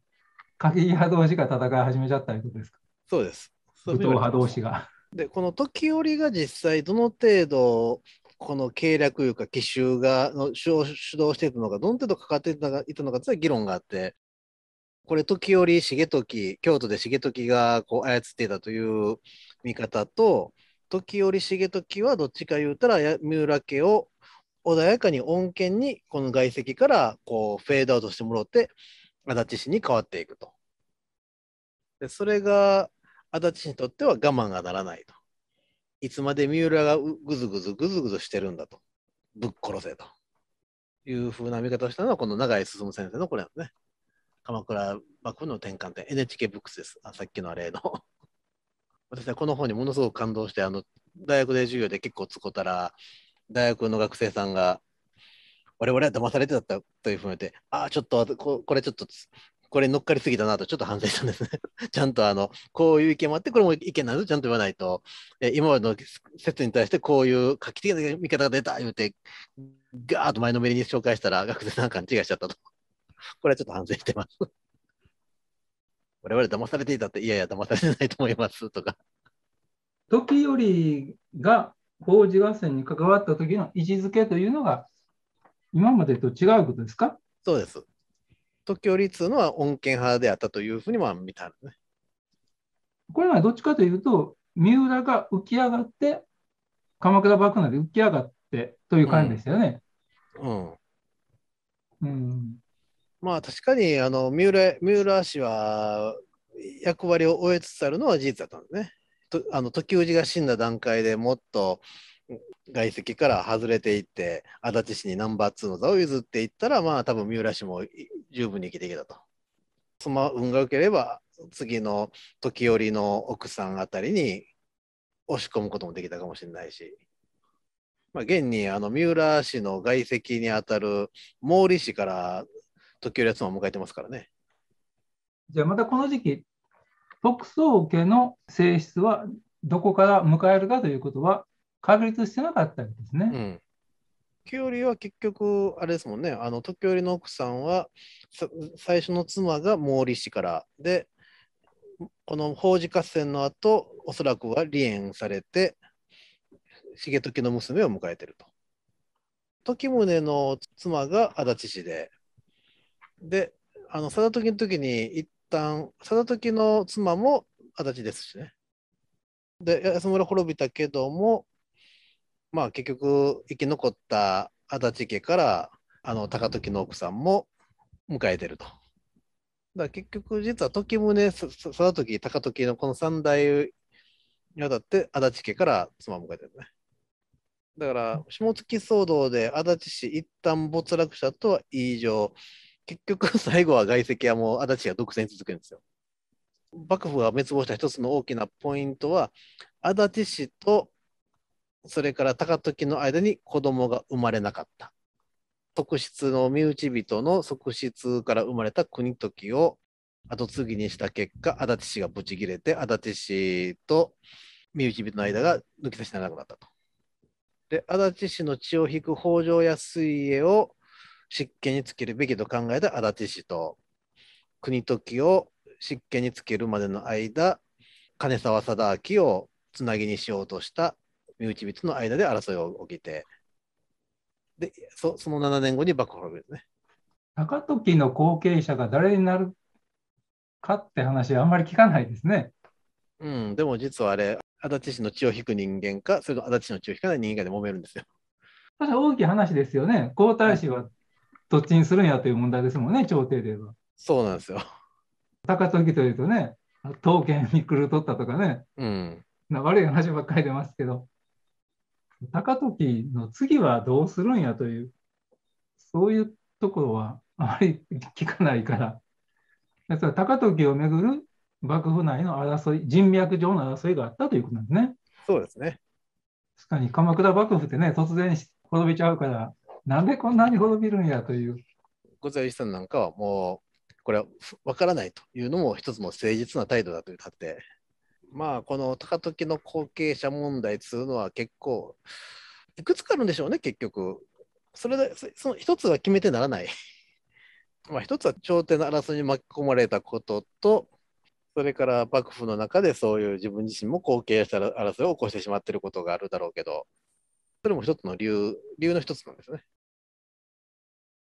過激派同士が戦い始めちゃったということですか。そうです。武闘派同士が。で、この時折が実際どの程度、この計略いうか奇襲がの主導していくのか、どの程度かかっていたのかという議論があって、これ時折重時、京都で重時がこう操っていたという見方と、時折重時はどっちか言うたら三浦家を穏やかに穏健にこの外籍からこうフェードアウトしてもらって足立市に変わっていくと。でそれが足立市にとっては我慢がならないと。いつまで三浦がぐずぐずぐずぐずしてるんだと。ぶっ殺せと。いうふうな見方をしたのはこの永井進先生のこれなんですね。鎌倉幕府の転換点 NHK ブックスです。あさっきの例の。私はこの本にものすごく感動してあの大学で授業で結構つこたら大学の学生さんが、我々は騙されてたというふうに言って、ああ、ちょっとこ、これちょっと、これ乗っかりすぎたなとちょっと反省したんですね。ちゃんとあの、こういう意見もあって、これも意見なのちゃんと言わないと、え今までの説に対してこういう画期的な見方が出た言うて、ガーッと前のめりに紹介したら、学生さん勘違いしちゃったと。これはちょっと反省してます。我々騙されていたって、いやいや、騙されてないと思いますとか。時よりが王子合戦に関わった時の位置づけというのが、今までと違うことですかそうです。時折というのは穏健派であったというふうには見たんですね。これはどっちかというと、三浦が浮き上がって、鎌倉幕府で浮き上がってという感じですよね。うん、うん、うんまあ確かにあの三浦三浦氏は役割を終えつつあるのは事実だったんですね。とあの時氏が死んだ段階でもっと外籍から外れていって足立氏にナンバー2の座を譲っていったらまあ多分三浦氏も十分に生きてきたと。その運が良ければ次の時折の奥さんあたりに押し込むこともできたかもしれないし、まあ、現にあの三浦氏の外籍にあたる毛利氏から時折は妻を迎えてますからね。じゃあまたこの時期特捜家の性質はどこから迎えるかということは確立してなかったんですね。うん時折は結局、あれですもんね、あの時折の奥さんは、最初の妻が毛利氏から、で、この法事合戦の後、おそらくは離縁されて、重時の娘を迎えてると。時宗の妻が足立氏で、で、あの、貞時の時に一旦、定時の妻も足立ですしね。で、安村滅びたけども、まあ結局生き残った足立家からあの高時の奥さんも迎えてると。だ結局実は時宗、定時、高時のこの三代にわたって足立家から妻を迎えてるね。だから下月騒動で足立氏一旦没落者とは異常。結局最後は外籍はもう足立が独占続けるんですよ。幕府が滅亡した一つの大きなポイントは足立氏とそれから高時の間に子供が生まれなかった。側室の身内人の側室から生まれた国時を後継ぎにした結果足立氏がブチ切れて足立氏と身内人の間が抜き差しならなくなったと。で足立氏の血を引く北条安家を湿気につけるべきと考えた足立氏と、国時を湿気につけるまでの間、金沢貞明をつなぎにしようとした身内光の間で争いを起きて、でそその7年後に幕府滅ですね。高時の後継者が誰になるかって話はあんまり聞かないですね。うん、でも実はあれ、足立氏の血を引く人間か、それと足立氏の血を引かない人間で揉めるんですよ。確か大きい話ですよね。皇太子はどっちにするんやという問題ですもんね、朝廷では。そうなんですよ。高時というとね、刀剣に狂っとったとかね、うん、な悪い話ばっかり出ますけど、高時の次はどうするんやという、そういうところはあまり聞かないから、だから高時をめぐる幕府内の争い、人脈上の争いがあったということなんですね。そうですね。確かに鎌倉幕府ってね、突然滅びちゃうから、なんでこんなに滅びるんやという。ご在さんなんかはもう、これは分からないというのも一つの誠実な態度だというたって、まあ、この高時の後継者問題というのは結構、いくつかあるんでしょうね、結局。それで、その一つは決めてならない。まあ、一つは朝廷の争いに巻き込まれたことと、それから幕府の中でそういう自分自身も後継者争いを起こしてしまっていることがあるだろうけど、それも一つの理由、理由の一つなんですね。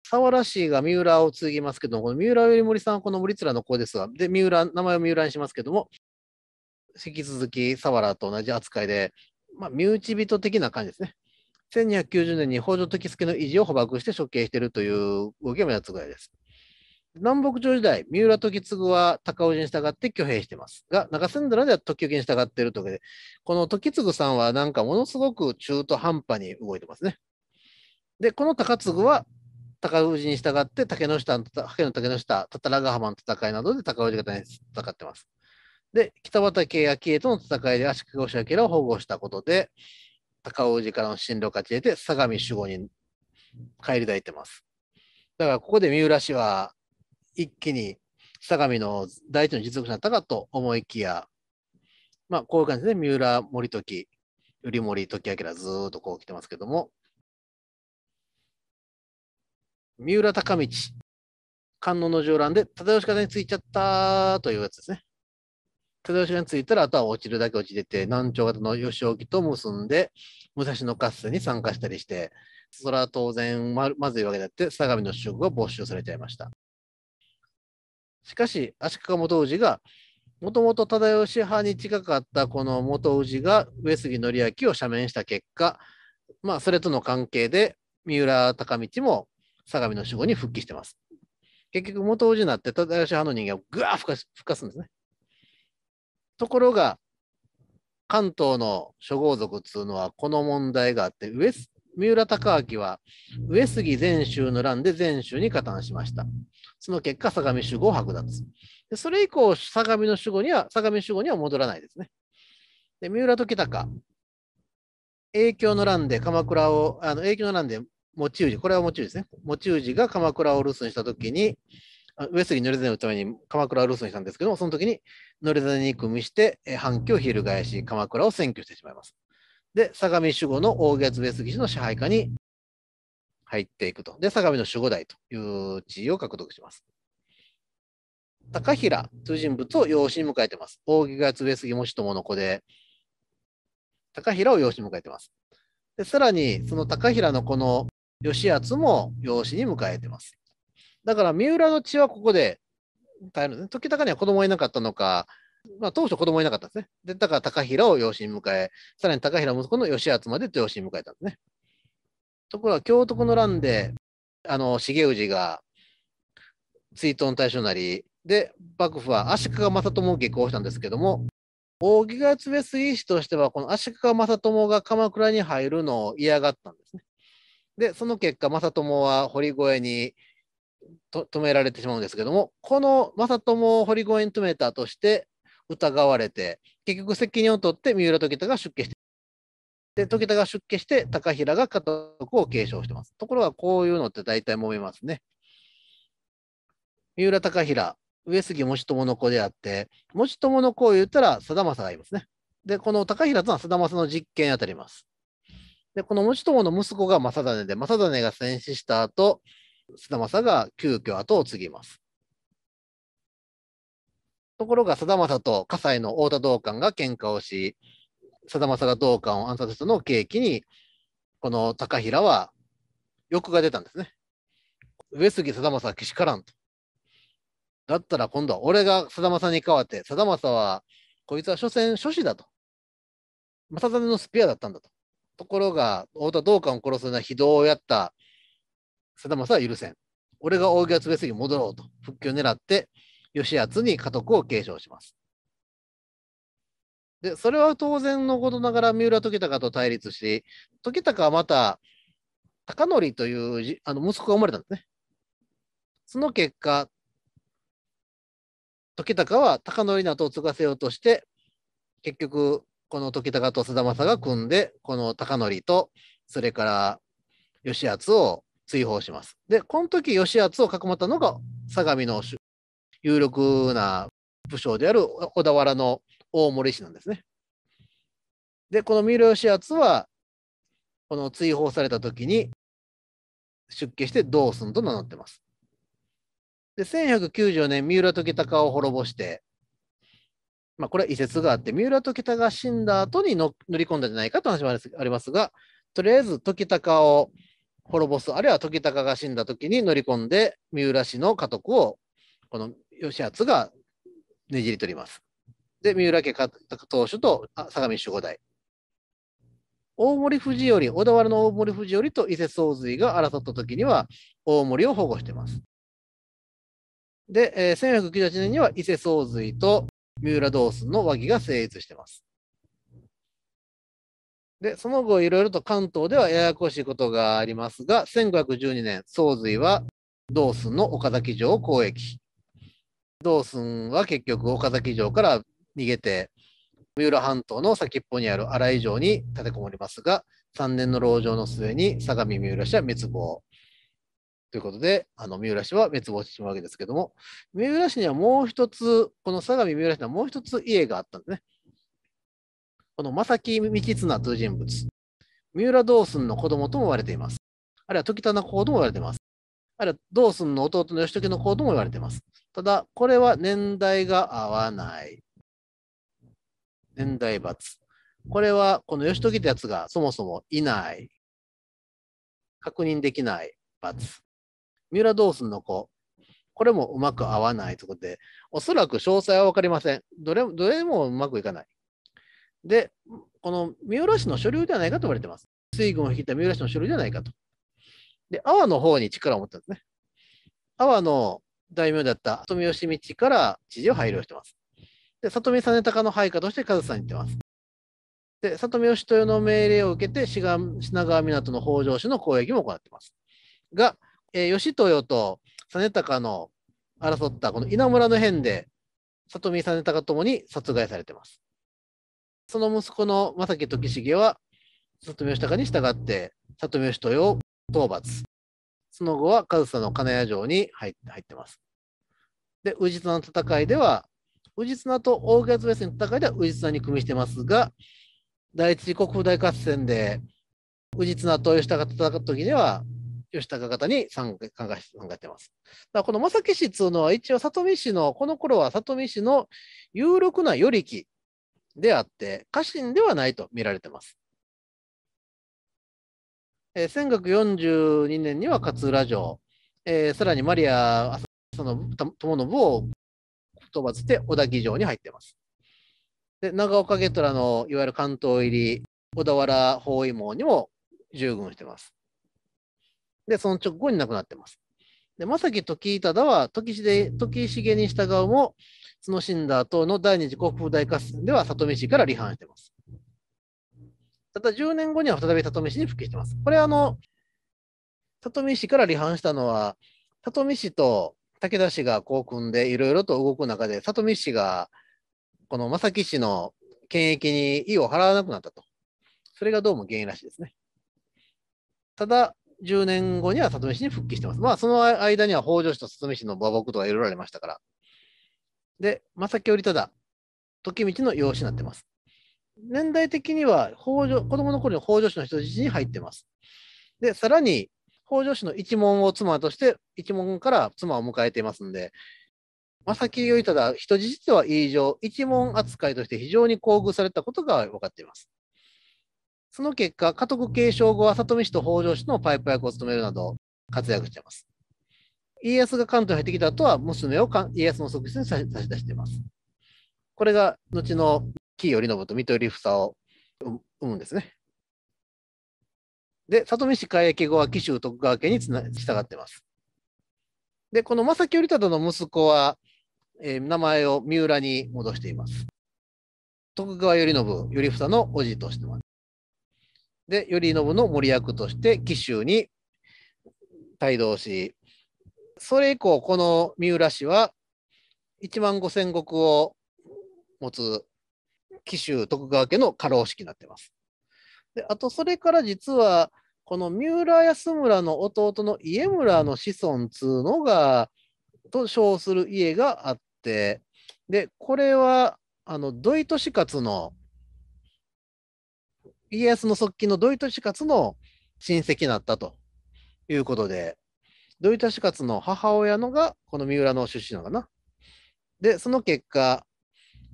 佐原氏が三浦を継ぎますけども、この三浦より森さんはこの森面の子ですが、で、三浦、名前を三浦にしますけども、引き続き佐原と同じ扱いで、まあ、身内人的な感じですね。1290年に北条時助の維持を捕獲して処刑しているという動きを目立つぐらいです。南北朝時代、三浦時次は高尾寺に従って挙兵してますが、長仙寺では時々に従っているというわけで、この時次さんはなんかものすごく中途半端に動いてますね。で、この高次は高藤に従って竹の下、竹の竹の下、たたらヶ浜の戦いなどで高氏方に戦ってます。で、北畠や家との戦いで足利義明を保護したことで、高氏からの進路を勝ち得て、相模守護に返り咲いてます。だからここで三浦氏は一気に相模の第一の実力者だったかと思いきや、まあこういう感じで、三浦、森時、瓜森、時明ずっとこう来てますけども、三浦孝道、観音の上覧で、忠義方についちゃったというやつですね。忠義方についたら、あとは落ちるだけ落ちてて、南朝方の義興と結んで、武蔵野合戦に参加したりして、それは当然ままずいわけであって、相模の主が没収されちゃいました。しかし、足利元氏が、もともと忠義派に近かったこの元氏が上杉紀明を赦免した結果、まあ、それとの関係で、三浦孝道も相模の守護に復帰してます。結局、元氏になって、正し派の人間をぐわーふか復活すんですね。ところが、関東の諸豪族っいうのはこの問題があって、上三浦隆明は上杉禅宗の乱で禅宗に加担しました。その結果、相模守護を剥奪。でそれ以降、相模の守護には、相模守護には戻らないですね。で、三浦時隆、影響の乱で鎌倉を、あの影響の乱で持ち氏、これは持ち氏ですね。持ち氏が鎌倉を留守にしたときに、上杉則実のために鎌倉を留守にしたんですけども、その時に則実に組みして、反旗を翻し、鎌倉を占拠してしまいます。で、相模守護の大月上杉氏の支配下に入っていくと。で、相模の守護代という地位を獲得します。高平という人物を養子に迎えています。大月上杉もし友の子で、高平を養子に迎えています。で、さらに、その高平のこの義厚も養子に迎えてます。だから三浦の血はここで耐える、時高には子供いなかったのか、まあ、当初子供いなかったんですね。で、だから高平を養子に迎え、さらに高平息子の義敦まで養子に迎えたんですね。ところが、京徳の乱で、あの、重氏が追悼の対象なり、で、幕府は足利正朝を下校したんですけども、扇ヶ詰杉氏としては、この足利正朝が鎌倉に入るのを嫌がったんですね。で、その結果、正友は堀越に止められてしまうんですけども、この正友を堀越に止めたとして疑われて、結局責任を取って三浦時田が出家して、で、時田が出家して、高平が家督を継承してます。ところが、こういうのって大体揉めますね。三浦高平、上杉義朝の子であって、義朝の子を言ったら貞政がいますね。で、この高平とは貞政の実験に当たります。で、この持ち友の息子が正種で、正種が戦死した後、貞政が急遽後を継ぎます。ところが貞政と葛西の太田道館が喧嘩をし、貞政が道館を暗殺したのを契機に、この高平は欲が出たんですね。上杉貞政は岸からんと。だったら今度は俺が貞政に代わって、貞政はこいつは所詮諸子だと。正種のスピアだったんだと。ところが、太田道館を殺すような非道をやった貞政は許せん。俺が扇を潰すに戻ろうと、復帰を狙って、義敦に家督を継承します。で、それは当然のことながら三浦時高と対立し、時高はまた、高則というあの息子が生まれたんですね。その結果、時高は高則の後を継がせようとして、結局、この時高と菅田正が組んで、この高則と、それから義厚を追放します。で、この時義厚をかくまったのが、相模の有力な武将である小田原の大森氏なんですね。で、この三浦義厚は、この追放された時に出家して道寸と名乗ってます。で、1194年、三浦時高を滅ぼして、まあ、これは移設があって、三浦時高が死んだ後に乗り込んだんじゃないかと話もありますが、とりあえず時高を滅ぼす、あるいは時高が死んだ時に乗り込んで、三浦氏の家督を、この吉初がねじり取ります。で、三浦家当主と相模守護代。大森藤り、小田原の大森藤りと伊勢総瑞が争った時には、大森を保護しています。で、えー、1198年には伊勢総瑞と三浦道寸の和議が成立してます。で、その後いろいろと関東ではややこしいことがありますが、1512年、宗隋は道寸の岡崎城を攻撃。道寸は結局岡崎城から逃げて、三浦半島の先っぽにある新井城に立てこもりますが、3年の籠城の末に相模三浦氏は滅亡。ということで、あの、三浦氏は滅亡してしまうわけですけども、三浦氏にはもう一つ、この相模三浦氏にはもう一つ家があったんですね。この正木道綱という人物、三浦道寸の子供とも言われています。あるいは時田の子とも言われています。あるいは道寸の弟の義時の子とも言われています。ただ、これは年代が合わない。年代罰。これは、この義時ってやつがそもそもいない。確認できない罰。三浦道寸の子。これもうまく合わないということで、おそらく詳細は分かりません。どれどれもうまくいかない。で、この三浦市の所領ではないかと言われています。水軍を引いた三浦市の所領ではないかと。で、阿波の方に力を持ったんですね。阿波の大名だった里見義道から知事を配慮してます。で、里見実高の配下として上総に行ってます。で、里見義豊の命令を受けて、品川港の北条氏の攻撃も行ってます。が、えー、義豊と実高の争ったこの稲村の変で、里見実高ともに殺害されてます。その息子の正木時重は、里見義高に従って、里見義豊を討伐。その後は上総の金谷城に入って入ってます。で、宇氏綱の戦いでは、宇氏綱と大月別の戦いでは宇氏綱に組みしてますが、第一次国府大合戦で宇氏綱と吉高と戦った時には、吉高方に参加参加してます。だこの正木市っいうのは一応里見氏の、この頃は里見氏の有力な与力であって、家臣ではないと見られてます。えー、1942年には勝浦城、えー、さらにマリアその友信を討伐して小田木城に入ってます。で長岡家虎のいわゆる関東入り小田原包囲網にも従軍してます。で、その直後に亡くなってます。で、正木時忠は時重時重に従うも、その死んだ後の第二次国府大合戦では里見氏から離反してます。ただ10年後には再び里見氏に復帰してます。これあの、里見氏から離反したのは、里見氏と武田氏がこう組んでいろいろと動く中で、里見氏がこの正木氏の権益に意を払わなくなったと。それがどうも原因らしいですね。ただ、10年後には里見氏に復帰してます。まあ、その間には北条氏と里見氏の馬牧とかいろいろありましたから。で、正木頼忠、時道の養子になってます。年代的には北条、子供の頃に北条氏の人質に入ってます。で、さらに、北条氏の一門を妻として、一門から妻を迎えていますんで、正木頼忠、人質とは異常、一門扱いとして非常に厚遇されたことが分かっています。その結果、家督継承後は里見氏と北条氏のパイプ役を務めるなど活躍しています。家康が関東に入ってきた後は、娘を家康の側室に差し出しています。これが、後の紀頼信と水戸頼房を生むんですね。で、里見氏改役後は紀州徳川家につな従っています。で、この正木頼忠の息子は、えー、名前を三浦に戻しています。徳川頼信、頼房の叔父としてます。で、頼信の森役として紀州に帯同し、それ以降、この三浦氏は1万5千石を持つ紀州徳川家の家老式になってます。であと、それから実は、この三浦安村の弟の家村の子孫つうのが、と称する家があって、で、これは、あの、土井利勝の家康の側近の土井利勝の親戚だったということで、土井利勝の母親のが、この三浦の出身なのかな。で、その結果、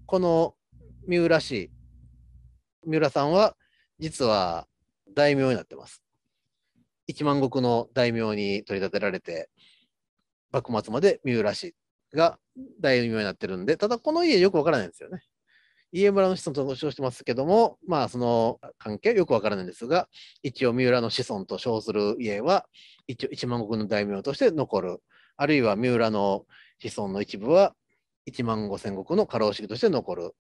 この三浦氏、三浦さんは、実は大名になってます。一万石の大名に取り立てられて、幕末まで三浦氏が大名になってるんで、ただこの家よくわからないんですよね。家村の子孫と称してますけども、まあ、その関係よくわからないんですが、一応三浦の子孫と称する家は、一応一万石の大名として残る。あるいは三浦の子孫の一部は、一万五千石の過労死として残る。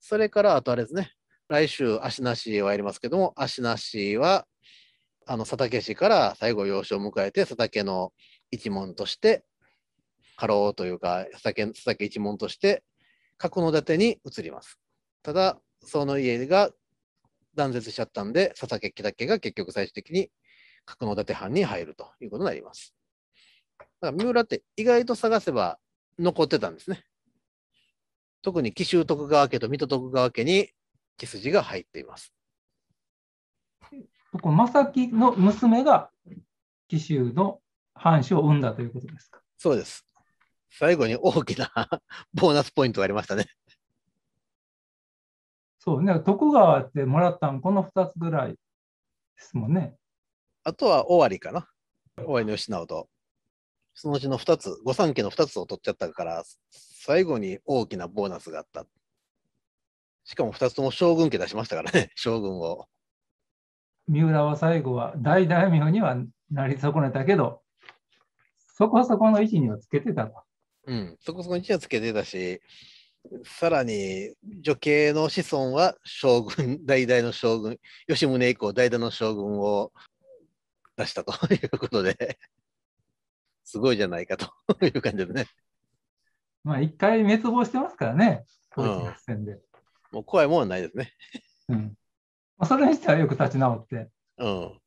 それから、あとあれですね、来週、足なしはやりますけども、足なしは、あの佐竹氏から最後養子を迎えて佐竹の一門として過労というか佐竹佐竹一門として角館に移ります。ただ、その家が断絶しちゃったんで、佐々木だけが結局最終的に角館藩に入るということになります。だから三浦って意外と探せば残ってたんですね。特に紀州徳川家と水戸徳川家に血筋が入っています。この正木の娘が紀州の藩主を産んだということですかそうです。最後に大きな ボーナスポイントがありましたね。そうね、徳川ってもらったの、この2つぐらいですもんね。あとは尾張かな。尾張の義直と。そのうちの2つ、御三家の2つを取っちゃったから、最後に大きなボーナスがあった。しかも2つとも将軍家出しましたからね、将軍を。三浦は最後は大大名にはなり損ねたけど、そこそこの位置にはつけてたと。うん、そこそこに血はつけてたし、さらに女系の子孫は将軍、代々の将軍、吉宗以降代々の将軍を出したということで、すごいじゃないかと いう感じでね。まあ、一回滅亡してますからね、うん、もう怖いもんはないですね。うん。まあ、それにしてはよく立ち直って。うん。